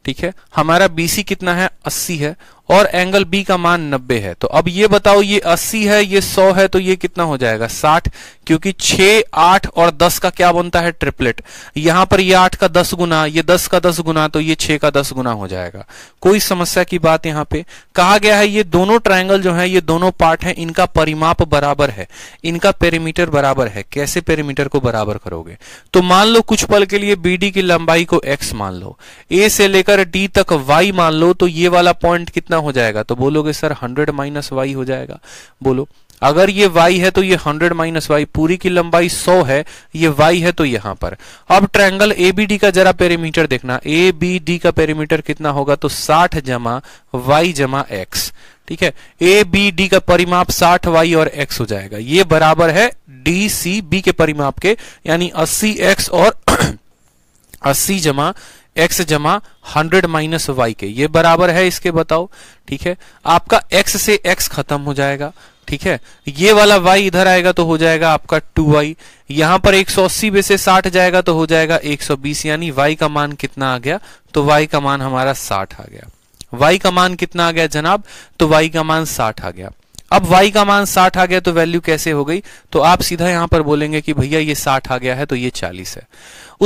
ठीक है हमारा बीसी कितना है 80 है और एंगल बी का मान 90 है तो अब ये बताओ ये 80 है ये 100 है तो ये कितना हो जाएगा 60 क्योंकि 6 8 और 10 का क्या बनता है ट्रिपलेट यहां पर ये 8 का 10 गुना ये 10 का 10 गुना तो ये 6 का 10 गुना हो जाएगा कोई समस्या की बात यहां पे कहा गया है ये दोनों ट्राइंगल जो है ये दोनों पार्ट है इनका परिमाप बराबर है इनका पेरीमीटर बराबर है कैसे पेरीमीटर को बराबर करोगे तो मान लो कुछ पल के लिए बीडी की लंबाई को एक्स मान लो ए से लेकर सेंटर डी तक वाई मान लो तो ये वाला पॉइंट कितना हो जाएगा तो बोलोगे सर हंड्रेड माइनस वाई हो जाएगा बोलो अगर ये y है तो ये 100 माइनस वाई पूरी की लंबाई 100 है ये y है तो यहां पर अब ट्रायंगल ABD का जरा पेरीमीटर देखना ABD का पेरीमीटर कितना होगा तो 60 जमा y जमा x ठीक है ABD का परिमाप 60 y और x हो जाएगा ये बराबर है DCB के परिमाप के यानी 80x और 80 जमा एक्स जमा हंड्रेड माइनस वाई के ये बराबर है इसके बताओ ठीक है आपका एक्स से एक्स खत्म हो जाएगा ठीक है ये वाला वाई इधर आएगा तो हो जाएगा आपका टू वाई यहां पर एक सौ अस्सी में से साठ जाएगा तो हो जाएगा एक सौ बीस यानी वाई का मान कितना आ गया तो वाई का मान हमारा साठ आ गया वाई का मान कितना आ गया जनाब तो वाई का मान साठ आ गया अब y का मान 60 आ गया तो वैल्यू कैसे हो गई तो आप सीधा यहां पर बोलेंगे कि भैया ये 60 आ गया है तो ये 40 है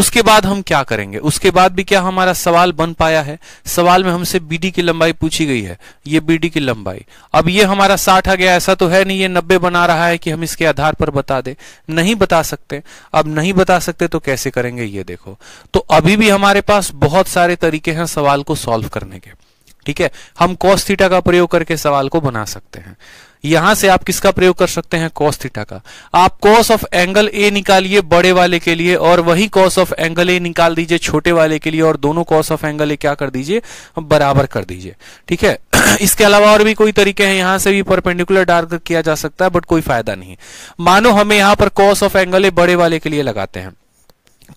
उसके बाद हम क्या करेंगे उसके बाद भी क्या हमारा सवाल बन पाया है सवाल में हमसे BD की लंबाई पूछी गई है ये BD की लंबाई अब ये हमारा 60 आ गया ऐसा तो है नहीं ये नब्बे बना रहा है कि हम इसके आधार पर बता दे नहीं बता सकते अब नहीं बता सकते तो कैसे करेंगे ये देखो तो अभी भी हमारे पास बहुत सारे तरीके हैं सवाल को सॉल्व करने के ठीक है हम कॉस्थीटा का प्रयोग करके सवाल को बना सकते हैं यहां से आप किसका प्रयोग कर सकते हैं कॉस थीटा का आप कॉस ऑफ एंगल ए निकालिए बड़े वाले के लिए और वही कॉस ऑफ एंगल ए निकाल दीजिए छोटे वाले के लिए और दोनों कॉस ऑफ एंगल ए क्या कर दीजिए बराबर कर दीजिए ठीक है इसके अलावा और भी कोई तरीके हैं यहां से भी परपेंडिकुलर डार्क किया जा सकता है बट कोई फायदा नहीं मानो हमें यहां पर कॉस ऑफ एंगल ए बड़े वाले के लिए लगाते हैं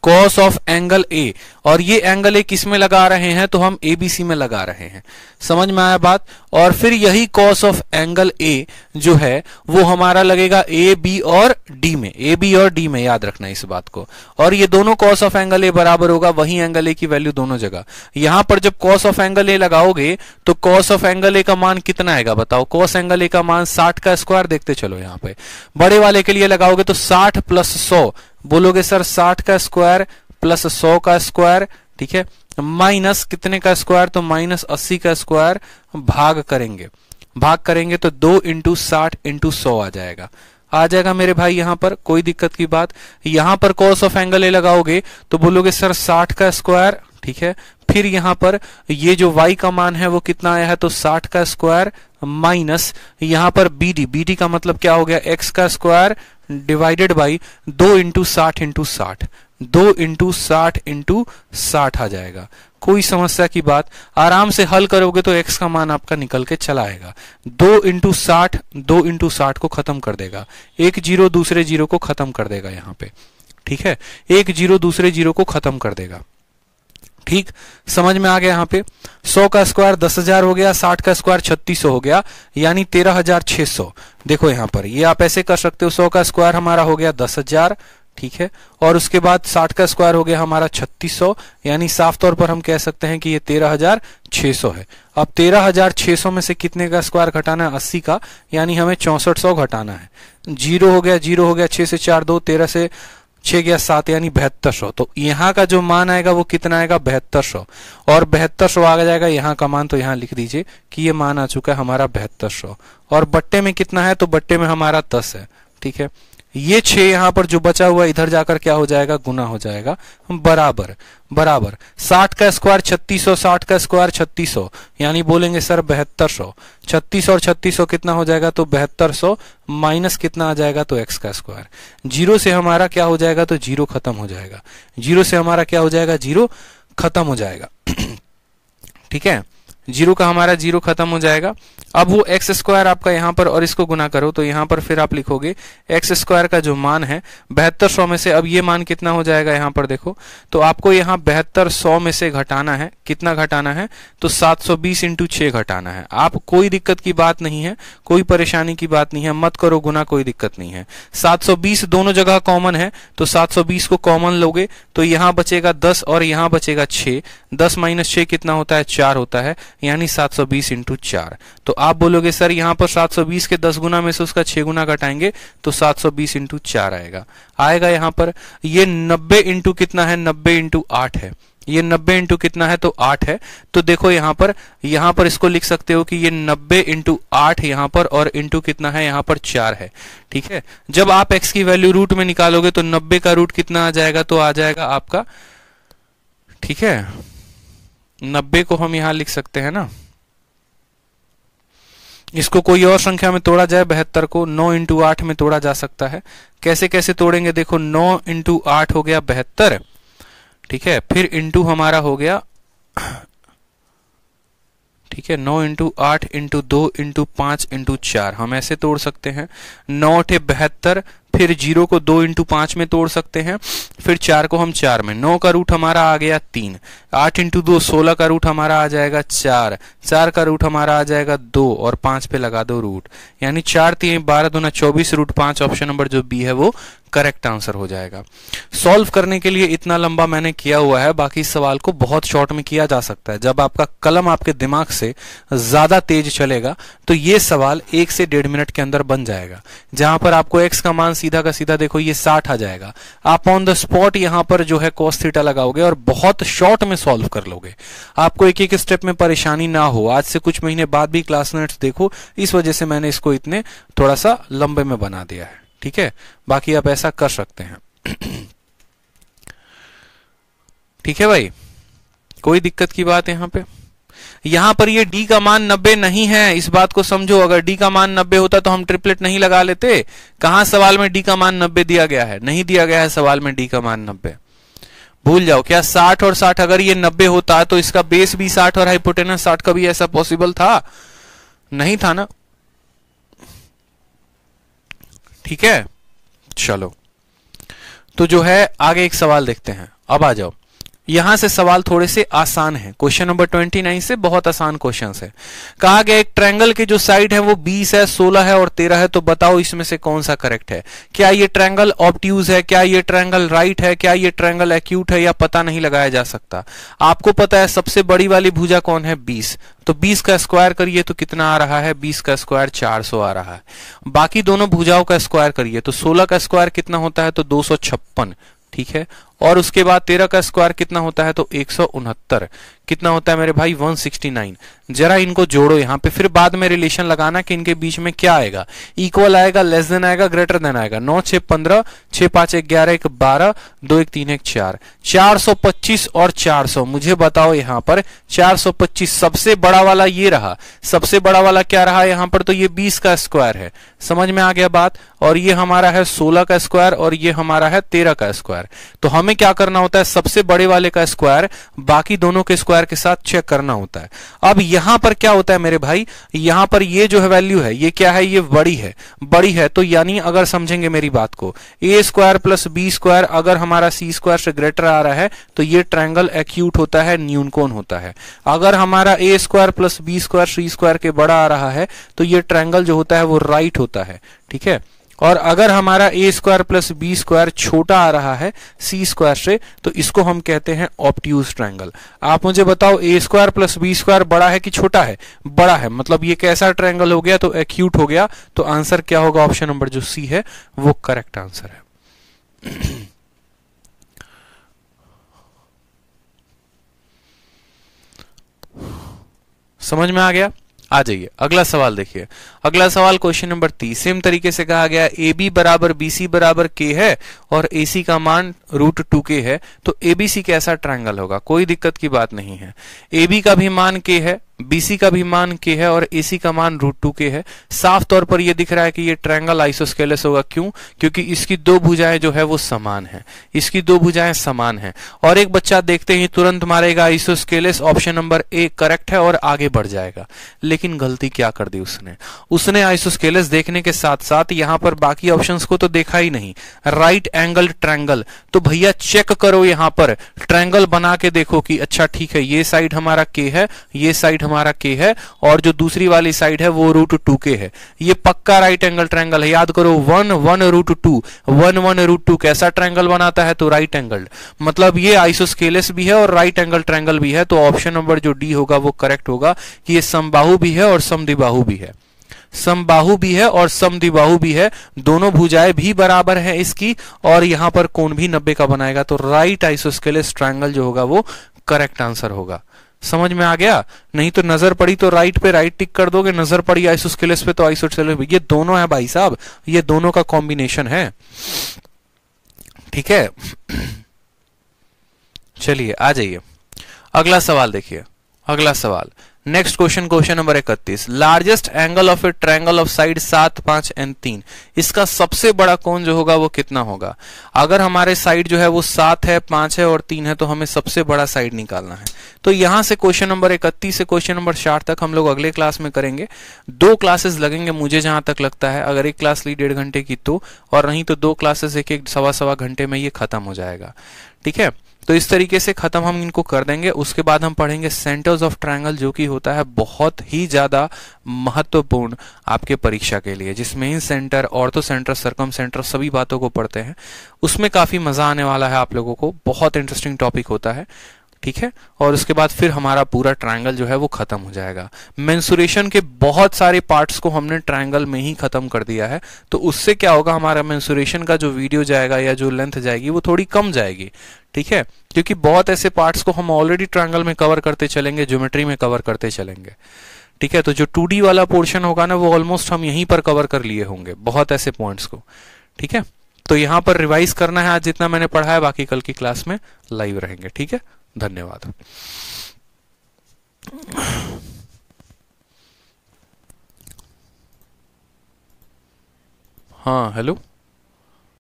कॉस ऑफ एंगल ए और ये एंगल ए किस में लगा रहे हैं तो हम एबीसी में लगा रहे हैं समझ में आया बात और फिर यही कॉस ऑफ एंगल ए जो है वो हमारा लगेगा ए बी और डी में ए बी और डी में याद रखना इस बात को और ये दोनों कॉस ऑफ एंगल ए बराबर होगा वही एंगल ए की वैल्यू दोनों जगह यहां पर जब कॉस ऑफ एंगल ए लगाओगे तो कॉस ऑफ एंगल ए का मान कितना आएगा बताओ कॉस एंगल ए का मान साठ का स्क्वायर देखते चलो यहाँ पे बड़े वाले के लिए लगाओगे तो साठ प्लस सौ बोलोगे सर साठ का स्क्वायर प्लस सौ का स्क्वायर ठीक है माइनस कितने का स्क्वायर तो माइनस अस्सी का स्क्वायर भाग करेंगे भाग करेंगे तो दो इंटू साठ इंटू सौ आ जाएगा आ जाएगा मेरे भाई यहां पर कोई दिक्कत की बात यहां पर कॉस ऑफ एंगल ए लगाओगे तो बोलोगे सर साठ का स्क्वायर ठीक है फिर यहां पर ये जो y का मान है वो कितना आया है तो साठ का स्क्वायर माइनस यहां पर बी डी बी डी का मतलब क्या हो गया एक्स का स्क्वायर डिवाइडेड बाई दो इंटू साठ इंटू साठ दो इंटू साठ इंटू साठ आ जाएगा कोई समस्या की बात आराम से हल करोगे तो x का मान आपका निकल के चला आएगा दो इंटू साठ दो इंटू साठ को खत्म कर देगा एक जीरो दूसरे जीरो को खत्म कर देगा यहाँ पे ठीक है एक जीरो दूसरे जीरो को खत्म कर देगा ठीक समझ में आ गया यहाँ पे 100 का स्क्वायर 10,000 हो गया 60 का स्क्वायर 3600 हो गया यानी 13,600 देखो यहाँ पर ये आप ऐसे कर सकते हो 100 का स्क्वायर हमारा हो गया 10,000 ठीक है और उसके बाद 60 का स्क्वायर हो गया हमारा 3600 यानी साफ तौर पर हम कह सकते हैं कि ये 13,600 है अब 13,600 में से कितने का स्क्वायर घटाना है अस्सी का यानी हमें सौ घटाना है जीरो हो गया जीरो हो गया छह से चार दो तेरह से छः गया सात यानी बहत्तर सौ तो यहाँ का जो मान आएगा वो कितना आएगा बहत्तर सौ और बहत्तर सौ आ जाएगा यहाँ का मान तो यहाँ लिख दीजिए कि ये मान आ चुका है हमारा बहत्तर सौ और बट्टे में कितना है तो बट्टे में हमारा दस है ठीक है ये छह यहां पर जो बचा हुआ इधर जाकर क्या हो जाएगा गुना हो जाएगा बराबर बराबर साठ का स्क्वायर छत्तीस सौ साठ का स्क्वायर छत्तीस सौ यानी बोलेंगे सर बहत्तर सौ छत्तीस और छत्तीस सौ कितना हो जाएगा तो बहत्तर सौ माइनस कितना आ जाएगा तो एक्स का स्क्वायर जीरो से हमारा क्या हो जाएगा तो जीरो खत्म हो जाएगा जीरो से हमारा क्या हो जाएगा जीरो खत्म हो जाएगा ठीक है जीरो का हमारा जीरो खत्म हो जाएगा अब वो एक्स स्क्वायर आपका यहाँ पर और इसको गुना करो तो यहाँ पर फिर आप लिखोगे एक्स स्क्वायर का जो मान है बहत्तर सौ में से अब ये मान कितना हो जाएगा यहाँ पर देखो तो आपको यहाँ बहत्तर सौ में से घटाना है कितना घटाना है तो सात सौ बीस इंटू छः घटाना है आप कोई दिक्कत की बात नहीं है कोई परेशानी की बात नहीं है मत करो गुना कोई दिक्कत नहीं है सात सौ बीस दोनों जगह कॉमन है तो सात सौ बीस को कॉमन लोगे तो यहाँ बचेगा दस और यहाँ बचेगा छः दस माइनस छः कितना होता है चार होता है यानी 720 सौ बीस इंटू चार तो आप बोलोगे सर यहाँ पर 720 के 10 गुना में से उसका 6 गुना कटाएंगे तो 720 सौ बीस इंटू चार आएगा आएगा यहाँ पर ये 90 इंटू कितना है 90 इंटू आठ है ये 90 इंटू कितना है तो 8 है तो देखो यहाँ पर यहाँ पर इसको लिख सकते हो कि ये 90 इंटू आठ यहाँ पर और इंटू कितना है यहाँ पर चार है ठीक है जब आप x की वैल्यू रूट में निकालोगे तो 90 का रूट कितना आ जाएगा तो आ जाएगा आपका ठीक है नब्बे को हम यहां लिख सकते हैं ना इसको कोई और संख्या में तोड़ा जाए बहत्तर को नौ इंटू आठ में तोड़ा जा सकता है कैसे कैसे तोड़ेंगे देखो नौ इंटू आठ हो गया बहत्तर ठीक है फिर इंटू हमारा हो गया ठीक है नौ इंटू आठ इंटू दो इंटू पांच इंटू चार हम ऐसे तोड़ सकते हैं नौ ठे बहत्तर फिर जीरो को दो इंटू पांच में तोड़ सकते हैं फिर चार को हम चार में नौ का रूट हमारा आ गया तीन आठ इंटू दो सोलह का रूट हमारा आ जाएगा चार चार का रूट हमारा आ जाएगा दो और पांच पे लगा दो रूट यानी चार तीन बारह दोना चौबीस रूट पांच ऑप्शन नंबर जो बी है वो करेक्ट आंसर हो जाएगा सॉल्व करने के लिए इतना लंबा मैंने किया हुआ है बाकी सवाल को बहुत शॉर्ट में किया जा सकता है जब आपका कलम आपके दिमाग से ज्यादा तेज चलेगा तो ये सवाल एक से डेढ़ मिनट के अंदर बन जाएगा जहां पर आपको एक्स का मान सीधा का सीधा देखो ये साठ आ जाएगा आप ऑन द स्पॉट यहां पर जो है कॉस्थीटा लगाओगे और बहुत शॉर्ट में सॉल्व कर लोगे आपको एक एक स्टेप में परेशानी ना हो आज से कुछ महीने बाद भी क्लास नोट्स देखो इस वजह से मैंने इसको इतने थोड़ा सा लंबे में बना दिया है ठीक है बाकी आप ऐसा कर सकते हैं ठीक है भाई कोई दिक्कत की बात यहां पे यहां पर ये डी का मान नब्बे नहीं है इस बात को समझो अगर डी का मान नब्बे होता तो हम ट्रिपलेट नहीं लगा लेते कहा सवाल में डी का मान नब्बे दिया गया है नहीं दिया गया है सवाल में डी का मान नब्बे भूल जाओ क्या साठ और साठ अगर ये नब्बे होता है तो इसका बेस भी साठ और हाइपोटेनस साठ कभी ऐसा पॉसिबल था नहीं था ना ठीक है चलो तो जो है आगे एक सवाल देखते हैं अब आ जाओ यहां से सवाल थोड़े से आसान है क्वेश्चन नंबर 29 से बहुत आसान क्वेश्चन है कहा गया एक ट्रायंगल की जो साइड है वो 20 है 16 है और 13 है तो बताओ इसमें से कौन सा करेक्ट है क्या ये ट्रायंगल ऑप्ट्यूज है क्या ये ट्रायंगल राइट है क्या ये ट्रायंगल एक्यूट है या पता नहीं लगाया जा सकता आपको पता है सबसे बड़ी वाली भूजा कौन है बीस तो 20 का स्क्वायर करिए तो कितना आ रहा है 20 का स्क्वायर 400 आ रहा है बाकी दोनों भुजाओं का स्क्वायर करिए तो 16 का स्क्वायर कितना होता है तो दो ठीक है और उसके बाद तेरह का स्क्वायर कितना होता है तो एक कितना होता है मेरे भाई 169 जरा इनको जोड़ो यहाँ पे फिर बाद में रिलेशन लगाना कि इनके बीच में क्या आएगा इक्वल आएगा लेस देन आएगा ग्रेटर देन आएगा नौ छह पंद्रह छह पांच एक ग्यारह एक बारह दो एक तीन एक चार चार सौ पच्चीस और चार सौ मुझे बताओ यहाँ पर चार सौ पच्चीस सबसे बड़ा वाला ये रहा सबसे बड़ा वाला क्या रहा यहाँ पर तो ये बीस का स्क्वायर है समझ में आ गया बात और ये हमारा है सोलह का स्क्वायर और ये हमारा है तेरह का स्क्वायर तो हमें क्या करना होता है सबसे बड़े वाले का स्क्वायर बाकी दोनों के स्क्वायर स्क्वायर के साथ चेक करना होता है अब यहां पर क्या होता है मेरे भाई यहां पर ये जो है वैल्यू है ये क्या है ये बड़ी है बड़ी है तो यानी अगर समझेंगे मेरी बात को A square plus B square अगर हमारा सी स्क्वायर से ग्रेटर आ रहा है तो ये ट्रायंगल एक्यूट होता है न्यूनकोन होता है अगर हमारा A square plus B square C square के बड़ा आ रहा है तो ये ट्रायंगल जो होता है वो राइट होता है ठीक है और अगर हमारा A square plus B square छोटा आ रहा है सी स्क्वायर से तो इसको हम कहते हैं ऑप्ट्यूज ट्रायंगल आप मुझे बताओ A square plus B square बड़ा है कि छोटा है बड़ा है मतलब ये कैसा ट्रायंगल हो गया तो एक्यूट हो गया तो आंसर क्या होगा ऑप्शन नंबर जो सी है वो करेक्ट आंसर है समझ में आ गया आ जाइए अगला सवाल देखिए अगला सवाल क्वेश्चन नंबर तीस सेम तरीके से कहा गया ए बी बराबर बी सी बराबर के है और ए सी का मान रूट टू के है तो ए बी सी कैसा ट्राइंगल होगा कोई दिक्कत की बात नहीं है ए बी का भी मान के है बीसी का भी मान के है और एसी का मान रूट टू के है साफ तौर पर यह दिख रहा है कि ये ट्रायंगल आइसोस्केलस होगा क्यों क्योंकि इसकी दो भुजाएं जो है वो समान है इसकी दो भुजाएं समान है और एक बच्चा देखते ही तुरंत मारेगा isosceles option number A correct है और आगे बढ़ जाएगा लेकिन गलती क्या कर दी उसने उसने आइसोस्केलस देखने के साथ साथ यहां पर बाकी ऑप्शन को तो देखा ही नहीं राइट एंगल ट्रैंगल तो भैया चेक करो यहां पर ट्रैंगल बना के देखो कि अच्छा ठीक है ये साइड हमारा के है ये साइड हमारा के है और जो दूसरी वाली साइड है वो रूट टू के है ये पक्का राइट एंगल ट्रायंगल है याद करो one one root two one one root two कैसा ट्रायंगल बनाता है तो राइट एंगल मतलब ये आइसोस्केलेस भी है और राइट एंगल ट्रायंगल भी है तो ऑप्शन नंबर जो डी होगा वो करेक्ट होगा कि ये समबाहु भी है और समदिबाहु भी है समबाहु भी है और समदिबाहु भी है दोनों भुजाएं भी बराबर है इसकी और यहां पर कोण भी 90 का बनाएगा तो राइट आइसोस्केलेस ट्रायंगल जो होगा वो करेक्ट आंसर होगा समझ में आ गया नहीं तो नजर पड़ी तो राइट पे राइट टिक कर दोगे नजर पड़ी आइसोस्केलेस पे तो आइसोस्केलेस ये दोनों है भाई साहब ये दोनों का कॉम्बिनेशन है ठीक है चलिए आ जाइए अगला सवाल देखिए अगला सवाल नेक्स्ट क्वेश्चन क्वेश्चन नंबर इकतीस largest angle of a triangle of side सात पांच एंड तीन इसका सबसे बड़ा कोण जो होगा वो कितना होगा अगर हमारे साइड जो है वो सात है पांच है और तीन है तो हमें सबसे बड़ा साइड निकालना है तो यहां से क्वेश्चन नंबर इकतीस से क्वेश्चन नंबर साठ तक हम लोग अगले क्लास में करेंगे दो क्लासेस लगेंगे मुझे जहां तक लगता है अगर एक क्लास ली डेढ़ घंटे की तो और नहीं तो दो क्लासेस एक एक सवा सवा घंटे में ये खत्म हो जाएगा ठीक है तो इस तरीके से खत्म हम इनको कर देंगे उसके बाद हम पढ़ेंगे सेंटर्स ऑफ ट्रायंगल जो कि होता है बहुत ही ज्यादा महत्वपूर्ण आपके परीक्षा के लिए जिसमें इन सेंटर तो सेंटर सरकम सेंटर सभी बातों को पढ़ते हैं उसमें काफी मजा आने वाला है आप लोगों को बहुत इंटरेस्टिंग टॉपिक होता है ठीक है और उसके बाद फिर हमारा पूरा ट्रायंगल जो है वो खत्म हो जाएगा मेंसुरेशन के बहुत सारे पार्ट्स को हमने ट्रायंगल में ही खत्म कर दिया है तो उससे क्या होगा हमारा मेंसुरेशन का जो वीडियो जाएगा या जो लेंथ जाएगी वो थोड़ी कम जाएगी ठीक है क्योंकि बहुत ऐसे पार्ट्स को हम ऑलरेडी ट्राइंगल में कवर करते चलेंगे ज्योमेट्री में कवर करते चलेंगे ठीक है तो जो टू वाला पोर्शन होगा ना वो ऑलमोस्ट हम यहीं पर कवर कर लिए होंगे बहुत ऐसे पॉइंट्स को ठीक है तो यहां पर रिवाइज करना है आज जितना मैंने पढ़ा है बाकी कल की क्लास में लाइव रहेंगे ठीक है धन्यवाद हाँ हेलो